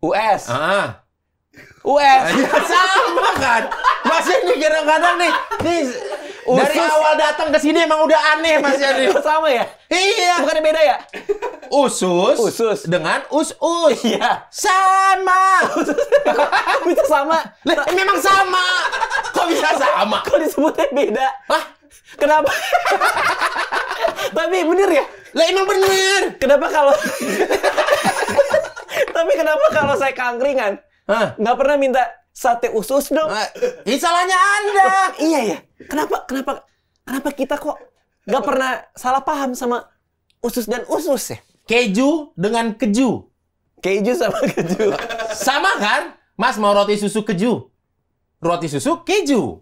US. Ah. US. (laughs) Ya, sama kan? Masih nih kadang-kadang nih, nih Usus. Dari awal datang ke sini emang udah aneh Mas (laughs) Yani. Sama ya? Iya. Bukannya beda ya? Usus. Usus. Dengan us-us. Iya. Sama. bisa (laughs) sama? Lah, memang sama. Kok bisa sama? Kok disebutnya beda? Hah? Kenapa? Tapi bener ya? Lah emang bener. Kenapa kalau (laughs) Tapi kenapa kalau saya kangkringan? Hah? Nggak pernah minta sate usus dong. ini salahnya Anda. Oh, iya ya. Kenapa kenapa kenapa kita kok nggak pernah salah paham sama usus dan usus ya? Keju dengan keju. Keju sama keju. sama kan? Mas mau roti susu keju. Roti susu keju.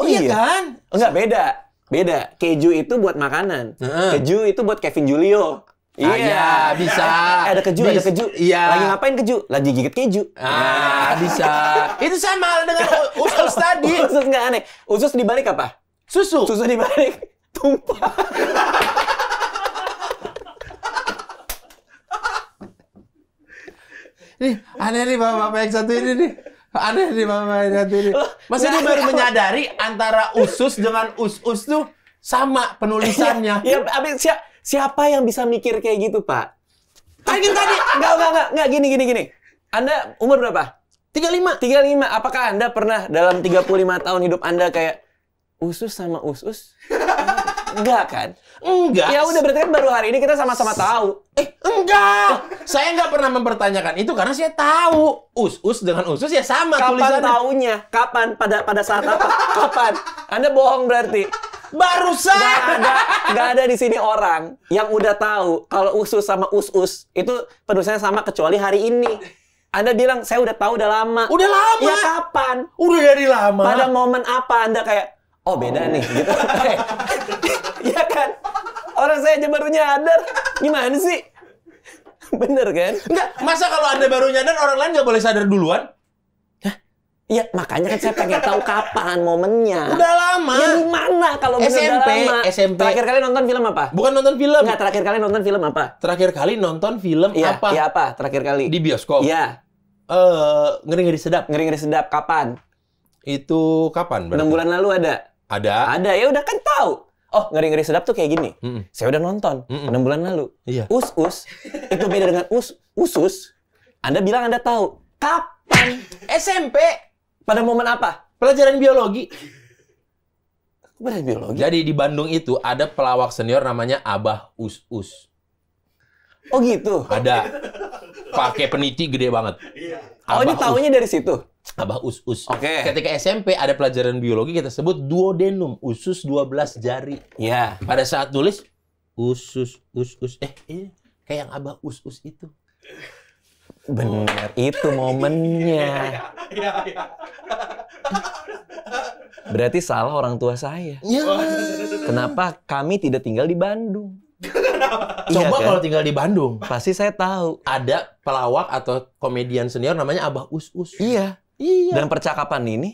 Oh iya, iya kan? Enggak oh, beda. Beda. Keju itu buat makanan. Hmm. Keju itu buat Kevin Julio. Ah, iya, ah, iya, yeah. bisa. Eh, (laughs) ada keju, bisa. ada keju. Iya. Lagi ngapain keju? Lagi gigit keju. Ah, bisa. (laughs) itu sama dengan usus tadi. (laughs) Usus nggak aneh. Usus dibalik apa? Susu. Susu dibalik tumpah. nih, aneh nih bapak-bapak yang satu ini nih aneh di mama ini, oh, Mas ini nah, baru nah. menyadari antara usus dengan usus tuh sama penulisannya. ya, abis, siapa, siapa yang bisa mikir kayak gitu, Pak? Kan tadi tadi enggak enggak enggak enggak gini gini gini. Anda umur berapa? 35. 35. Apakah Anda pernah dalam 35 tahun hidup Anda kayak usus sama usus? Enggak (laughs) kan? Enggak. Ya udah berarti kan baru hari ini kita sama-sama tahu. Eh, enggak. saya enggak pernah mempertanyakan itu karena saya tahu. usus dengan usus ya sama Kapan tulisannya. Kapan tahunya? Kapan? Pada pada saat apa? Kapan? Anda bohong berarti. Barusan nggak ada nggak ada di sini orang yang udah tahu kalau usus sama usus itu penulisannya sama kecuali hari ini. Anda bilang saya udah tahu udah lama. Udah lama. Ya kapan? Udah dari lama. Pada momen apa Anda kayak oh beda oh. nih gitu. (laughs) orang saya aja baru nyadar. Gimana sih? Bener kan? Enggak, masa kalau Anda baru nyadar orang lain nggak boleh sadar duluan? Iya, makanya kan saya pengen tahu kapan momennya. Udah lama. Ya di mana kalau SMP, SMP. Terakhir kali nonton film apa? Bukan nonton film. Enggak, terakhir kali nonton film apa? Terakhir kali nonton film ya, apa? Iya apa? Terakhir kali. Di bioskop. Iya. Eh, uh, ngeri-ngeri sedap. Ngeri-ngeri sedap kapan? Itu kapan? Berarti? bulan lalu ada. Ada. Ada. Ya udah kan tahu oh ngeri-ngeri sedap tuh kayak gini. Mm -mm. Saya udah nonton mm -mm. 6 bulan lalu. Iya. Us-us itu beda dengan us usus. Anda bilang Anda tahu. Kapan? SMP? Pada momen apa? Pelajaran biologi. Pelajaran biologi. Jadi di Bandung itu ada pelawak senior namanya Abah Us-us. Oh gitu. Ada. Pakai peniti gede banget. Iya. oh, ini tahunya dari situ. Abah usus. Oke. Okay. Ketika SMP ada pelajaran biologi kita sebut duodenum, usus 12 jari. Ya. Yeah. Pada saat tulis usus usus, eh iya. kayak yang Abah usus itu. Bener, itu momennya. Iya, iya. Iya, Berarti salah orang tua saya. Ya. Kenapa kami tidak tinggal di Bandung? Coba iya kan? kalau tinggal di Bandung, pasti saya tahu ada pelawak atau komedian senior namanya Abah usus. Us. Iya. Iya. Dan percakapan ini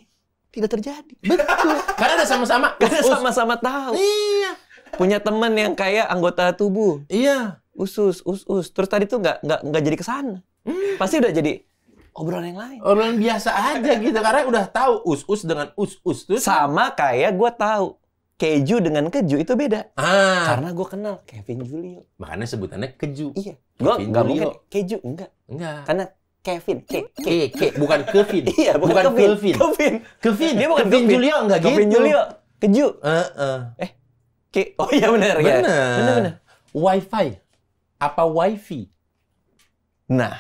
tidak terjadi. Betul. (laughs) Karena ada sama-sama. Karena sama-sama tahu. Iya. Punya teman yang kayak anggota tubuh. Iya. Usus, usus. Terus tadi tuh nggak nggak nggak jadi kesana. Hmm. Pasti udah jadi obrolan yang lain. Obrolan biasa aja gitu. Karena udah tahu usus dengan usus tuh. Sama kayak gue tahu keju dengan keju itu beda. Ah. Karena gue kenal Kevin Julio. Makanya sebutannya keju. Iya. Gue nggak mungkin keju enggak. Enggak. Karena Kevin, K, K, K, bukan Kevin. (laughs) iya, bukan, bukan Kevin. Kevin. Kevin. Kevin. Dia bukan Kevin, Julio enggak gitu. Kevin Julio. Keju. Uh, uh. Eh, ke Oh iya benar ya. Benar. Benar Wi-Fi. Apa Wi-Fi? Nah.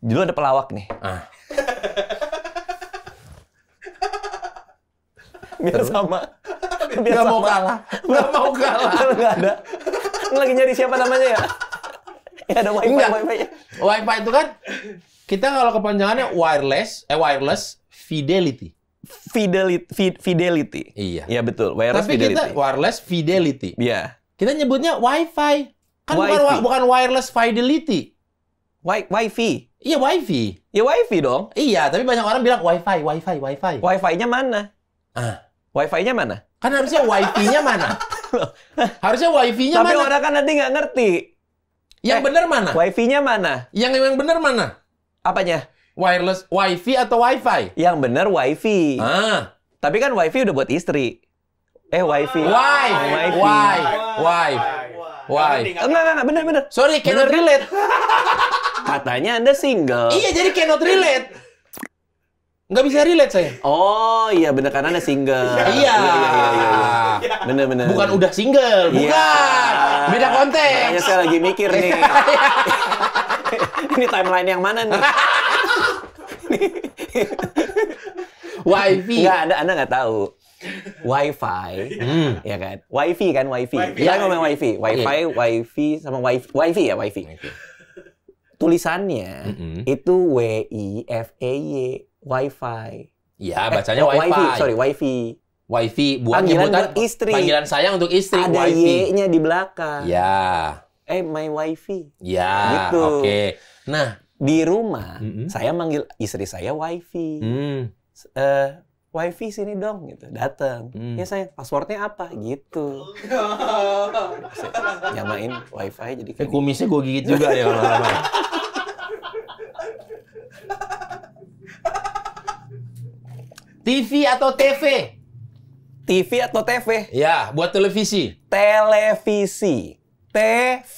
Dulu ada pelawak nih. Ah. (laughs) Biar sama. (laughs) Biar gak sama. mau kalah. Gak mau kalah. Gak ada. Lagi nyari siapa namanya ya? ya (laughs) ada wifi, Enggak. wifi. Wifi itu kan kita kalau kepanjangannya wireless, eh wireless fidelity. Fidelity, fidelity. Iya. Iya betul. Wireless Tapi fidelity. kita wireless fidelity. Iya. Kita nyebutnya wifi. Kan wifi. bukan bukan wireless fidelity. Wi wifi. Iya wifi. iya wifi dong. Iya, tapi banyak orang bilang wifi, wifi, wifi. Wifi-nya mana? Ah. Wifi-nya mana? Kan harusnya wifi-nya mana? (laughs) harusnya wifi-nya mana? Tapi orang kan nanti nggak ngerti. Yang eh, benar mana? Wifi-nya mana? Yang yang benar mana? Apanya? Wireless wifi atau wifi? Yang benar wifi. Ah. Tapi kan wifi udah buat istri. Eh wifi. Why? Wifi. Why? Why? Why? Enggak enggak bener, bener. Sorry, cannot relate. Katanya Anda single. Iya, jadi cannot relate. Nggak bisa relate saya. Oh iya bener karena anda single. Iya. iya. Iya, iya, iya, iya. Bener bener. Bukan udah single, iya. bukan. Iya. Beda konteks. Makanya saya lagi mikir nih. (laughs) Ini timeline yang mana nih? Wifi. Enggak, anda anda nggak tahu. Wifi, fi hmm. ya kan? Wifi kan wifi. wifi. ya, ngomong wifi, iya. wifi, okay. wifi sama wifi, wifi ya wifi. wifi. Tulisannya mm -hmm. itu W I F a e Y wifi. Iya eh, bacanya eh, wifi. Sorry, wifi. Wifi buat panggilan buat istri. Panggilan sayang untuk istri. Ada Y-nya di belakang. Ya. Eh, my wifi. Ya. Gitu. Oke. Okay. Nah, di rumah mm -hmm. saya manggil istri saya wifi. Mm. Uh, wifi sini dong gitu datang hmm. ya saya passwordnya apa gitu (laughs) nyamain wifi jadi eh, kayak gitu. kumisnya gue gigit juga ya lama-lama (laughs) TV atau TV? TV atau TV? Ya, buat televisi. Televisi. TV.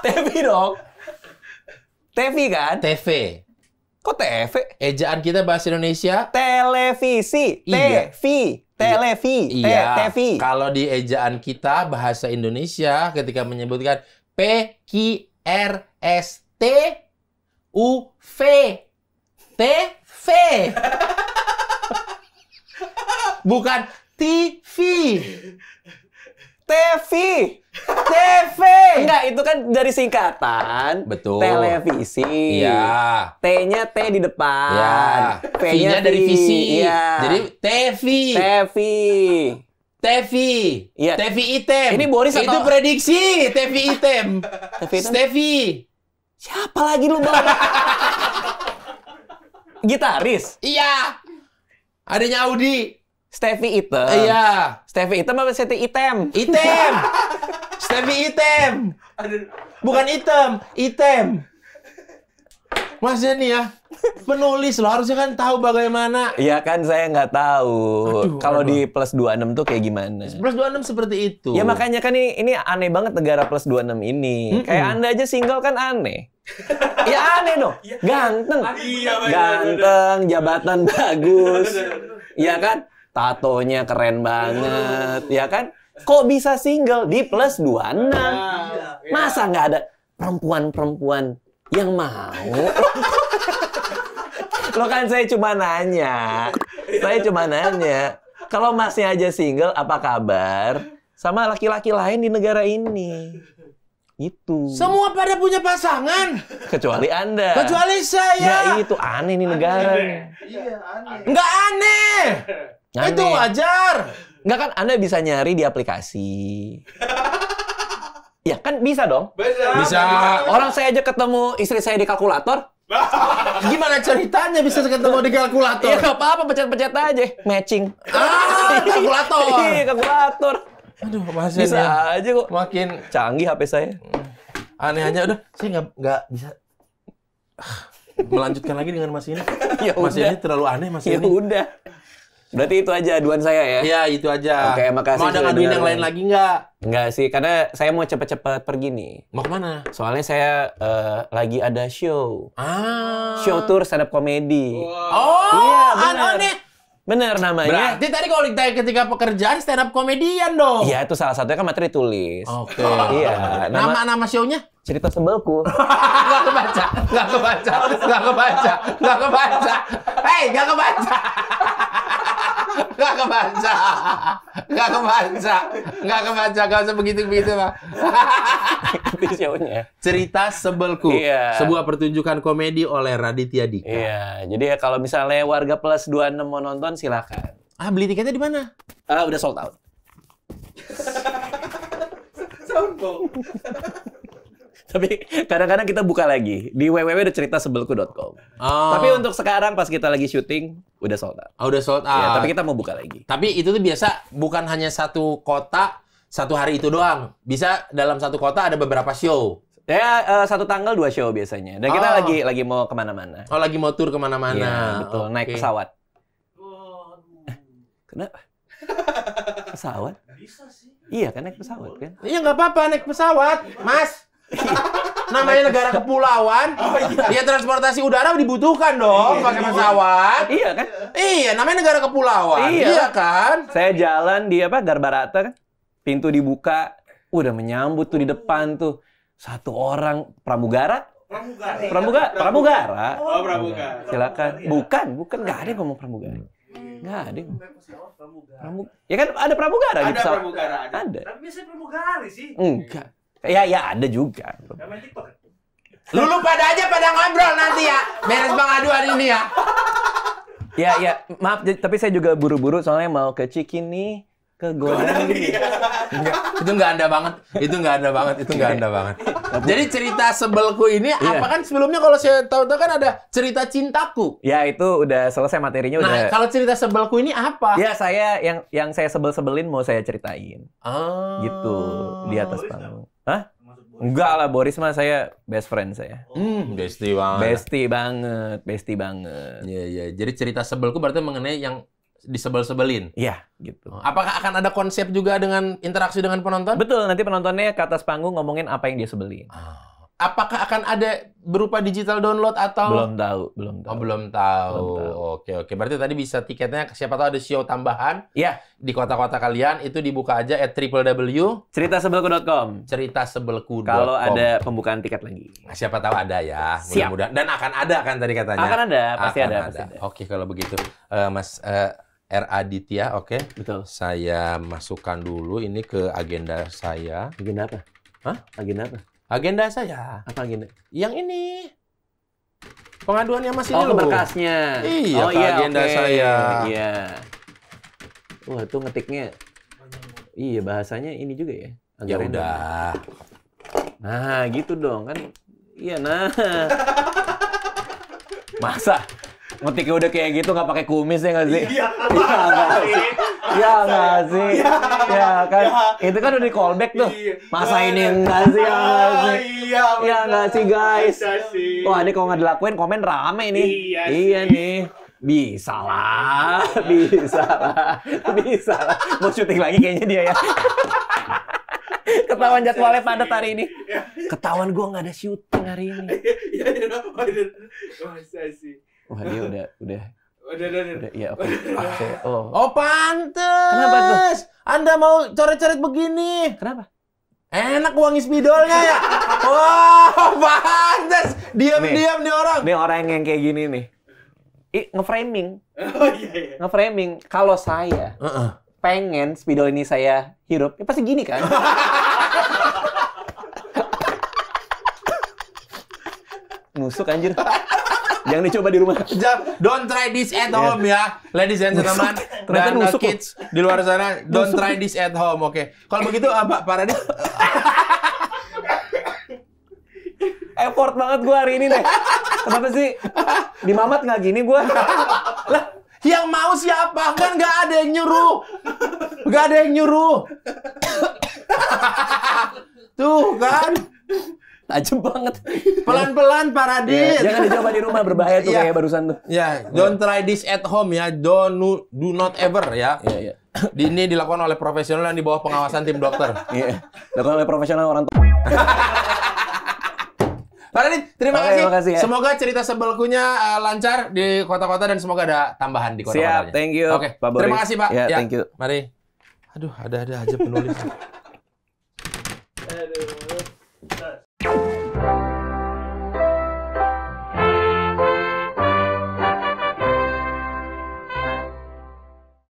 TV dong. TV kan? TV. Kok TV? Ejaan kita bahasa Indonesia? Televisi. Iya. TV. Televi. Iya. TV. Kalau di ejaan kita bahasa Indonesia ketika menyebutkan P, Q, R, S, T, U, V. TV. (laughs) Bukan TV. TV. TV. Enggak, itu kan dari singkatan. Betul. Televisi. Iya. T-nya T di depan. Iya. V-nya dari visi. Iya. Jadi TV. TV. TV. Iya. TV item. Ini Boris atau... Itu prediksi TV item. TV item. Stevi. Siapa lagi lu bawa? (laughs) Gitaris? Iya. Adanya Audi. Stevie Item. Iya. Stevie Item apa Stevie Item? Item. (laughs) Stevie Item. Bukan Item, Item. Mas Denny ya, penulis lo harusnya kan tahu bagaimana. Iya kan saya nggak tahu. Kalau di plus 26 tuh kayak gimana? Plus 26 seperti itu. Ya makanya kan ini, ini aneh banget negara plus 26 ini. Mm -mm. Kayak Anda aja single kan aneh. (laughs) ya aneh dong. Iya. Ganteng. Iya, ganteng, jabatan bagus. ya kan? Tatonya keren banget, iya. ya kan? Kok bisa single di plus dua 26? Masa nggak ada perempuan-perempuan yang mau? (laughs) Lo kan saya cuma nanya. Saya cuma nanya. Kalau masih aja single, apa kabar? Sama laki-laki lain di negara ini. Itu. Semua pada punya pasangan. (laughs) Kecuali Anda. Kecuali saya. Ya itu aneh nih negara. Iya, aneh. Enggak aneh. aneh. Itu wajar. Enggak kan Anda bisa nyari di aplikasi. (laughs) ya kan bisa dong. Bisa. bisa. Orang saya aja ketemu istri saya di kalkulator. (laughs) Gimana ceritanya bisa ketemu di kalkulator? Ya apa-apa pecat-pecat aja, matching. Ah, kalkulator. Iya, kalkulator. Aduh, masih bisa aja kok. Makin canggih HP saya. aneh aja udah, saya nggak nggak bisa ah, melanjutkan lagi dengan Mas ini. (laughs) ya mas ini terlalu aneh Mas ya ini. udah. Berarti itu aja aduan saya ya. Iya, itu aja. Oke, makasih. Mau ada ngaduin yang lain lagi nggak? Nggak sih, karena saya mau cepat-cepat pergi nih. Mau ke mana Soalnya saya uh, lagi ada show. Ah. Show tour stand up comedy. Wow. Oh, iya, benar. Aneh. Bener namanya. Berarti tadi kalau ketika pekerjaan stand up komedian dong. Iya itu salah satunya kan materi tulis. Oke. Okay. Iya. Nama nama, nama Cerita sebelku. (laughs) gak kebaca, gak kebaca, gak kebaca, gak kebaca. Hei, gak kebaca. (laughs) Nggak kebaca. Nggak kebaca. Nggak kebaca. Nggak usah begitu-begitu, Pak. Cerita Sebelku. Iya. Sebuah pertunjukan komedi oleh Raditya Dika. Iya. Jadi ya kalau misalnya warga plus 26 mau nonton, silakan. Ah, beli tiketnya di mana? Ah, udah sold out. Sombong. Tapi kadang-kadang kita buka lagi di www.ceritasebelku.com. Oh. Tapi untuk sekarang pas kita lagi syuting udah sold out. Oh, udah sold ya, out. Ya, tapi kita mau buka lagi. Tapi itu tuh biasa bukan hanya satu kota satu hari itu doang. Bisa dalam satu kota ada beberapa show. Ya uh, satu tanggal dua show biasanya. Dan kita oh. lagi lagi mau kemana-mana. Oh lagi mau tur kemana-mana. Ya, betul. Okay. Naik pesawat. Kenapa? pesawat? Bisa sih. Iya kan naik pesawat kan? Iya nggak apa-apa naik pesawat, Mas. (laughs) namanya negara kepulauan, oh, iya. ya transportasi udara dibutuhkan dong, iya, pakai pesawat. Iya kan? Iya, namanya negara kepulauan. Iya, iya kan? Saya jalan di apa Garbarata kan, pintu dibuka, udah menyambut tuh di depan tuh satu orang pramugara. Pramugara. Pramugara. Pramugara. Oh, oh pramugara. Iya, silakan. Iya. Bukan, bukan nggak ada yang ngomong pramugara. Nggak ada. Pramugara. Ya kan ada pramugara ada Pramugara, ada pramugara. Ada. Tapi saya pramugari sih. Enggak. Ya ya ada juga. Lu lu pada aja pada ngobrol nanti ya. Beres pengaduan ini ya. Ya ya, maaf tapi saya juga buru-buru soalnya mau ke Cikini ke iya. Enggak, itu nggak ada banget. Itu nggak ada banget. Itu nggak ada banget. Jadi cerita sebelku ini, yeah. apa kan sebelumnya kalau saya tahu-tahu kan ada cerita cintaku. Ya itu udah selesai materinya nah, udah. kalau cerita sebelku ini apa? Ya saya yang yang saya sebel-sebelin mau saya ceritain. Ah. Gitu di atas panggung. Hah? Enggak lah Boris mah saya best friend saya. Oh, hmm, gitu. bestie banget. Bestie banget, bestie banget. Iya, iya. Jadi cerita sebelku berarti mengenai yang disebel-sebelin. Iya, gitu. Oh, apakah akan ada konsep juga dengan interaksi dengan penonton? Betul, nanti penontonnya ke atas panggung ngomongin apa yang dia sebelin. Ah apakah akan ada berupa digital download atau belum tahu belum oh, tahu oh, belum tahu, belum tahu. oke oke berarti tadi bisa tiketnya siapa tahu ada show tambahan ya di kota-kota kalian itu dibuka aja at www cerita sebelku kalau ada pembukaan tiket lagi nah, siapa tahu ada ya mudah-mudahan dan akan ada kan tadi katanya akan ada pasti akan ada, ada. Pasti ada oke kalau begitu uh, mas uh, R. Aditya, oke. Okay. Betul. Saya masukkan dulu ini ke agenda saya. Agenda apa? Hah? Agenda apa? Agenda saya. Apa agenda? Yang ini. Pengaduannya masih oh, berkasnya. Iya, oh, iya, agenda okay. saya. Iya. Wah, itu ngetiknya. Iya, bahasanya ini juga ya. Agar ya udah. Nah, gitu dong kan. Iya, nah. Masa ngetiknya udah kayak gitu nggak pakai kumis ya nggak sih? Iya, iya nggak sih ya nggak sih (laughs) ya, ya kan ya. itu kan udah di callback tuh iya. masa ini enggak sih ya nggak ah, sih iya, ya nggak sih guys sih. wah ini kalau nggak dilakuin komen rame nih iya, iya nih bisa lah, iya. bisa lah, bisa lah. Mau syuting lagi kayaknya dia ya. (laughs) Ketahuan jadwalnya padat hari ini. Iya. Ketahuan gue nggak ada syuting hari ini. Iya, wah dia udah udah Udah, udah, udah. Iya, oke. Okay. Ah, oh. oh, pantes. Kenapa tuh? Anda mau coret-coret begini. Kenapa? Enak wangi spidolnya ya. (laughs) oh, pantes. Diam-diam di orang. Nih orang yang kayak gini nih. nge ngeframing. Oh iya iya. Ngeframing kalau saya uh -uh. pengen spidol ini saya hirup, ya pasti gini kan. (laughs) Nusuk anjir. Jangan dicoba di rumah. (laughs) Don't try this at iya. home ya, ladies and gentlemen. Ternyata Dan uh, nusuk. kids di luar sana, don't try this at home. Oke. Okay. Kalau begitu apa ah, Paradis? (laughs) Effort banget gue hari ini deh. Kenapa sih? Di mamat nggak gini gue. (laughs) lah, yang mau siapa? Kan nggak ada yang nyuruh. Nggak ada yang nyuruh. Tuh kan. Tajam banget. Pelan-pelan Paradis. Yeah. Jangan dicoba di rumah berbahaya tuh iya. kayak barusan tuh. Ya, don't try this at home ya. Don't do not ever ya. Iya, iya. Yeah. Ini dilakukan oleh profesional dan di bawah pengawasan tim dokter. Iya. Yeah. Dilakukan oleh profesional orang tua. (laughs) Paradis, terima okay, kasih. Terima kasih ya. Semoga cerita sebelkunya uh, lancar di kota-kota dan semoga ada tambahan di kota-kotanya. Siap, thank you. Oke, okay. terima kasih Pak. Yeah, ya, thank you. Mari. Aduh, ada-ada aja penulis. Aduh. (laughs) you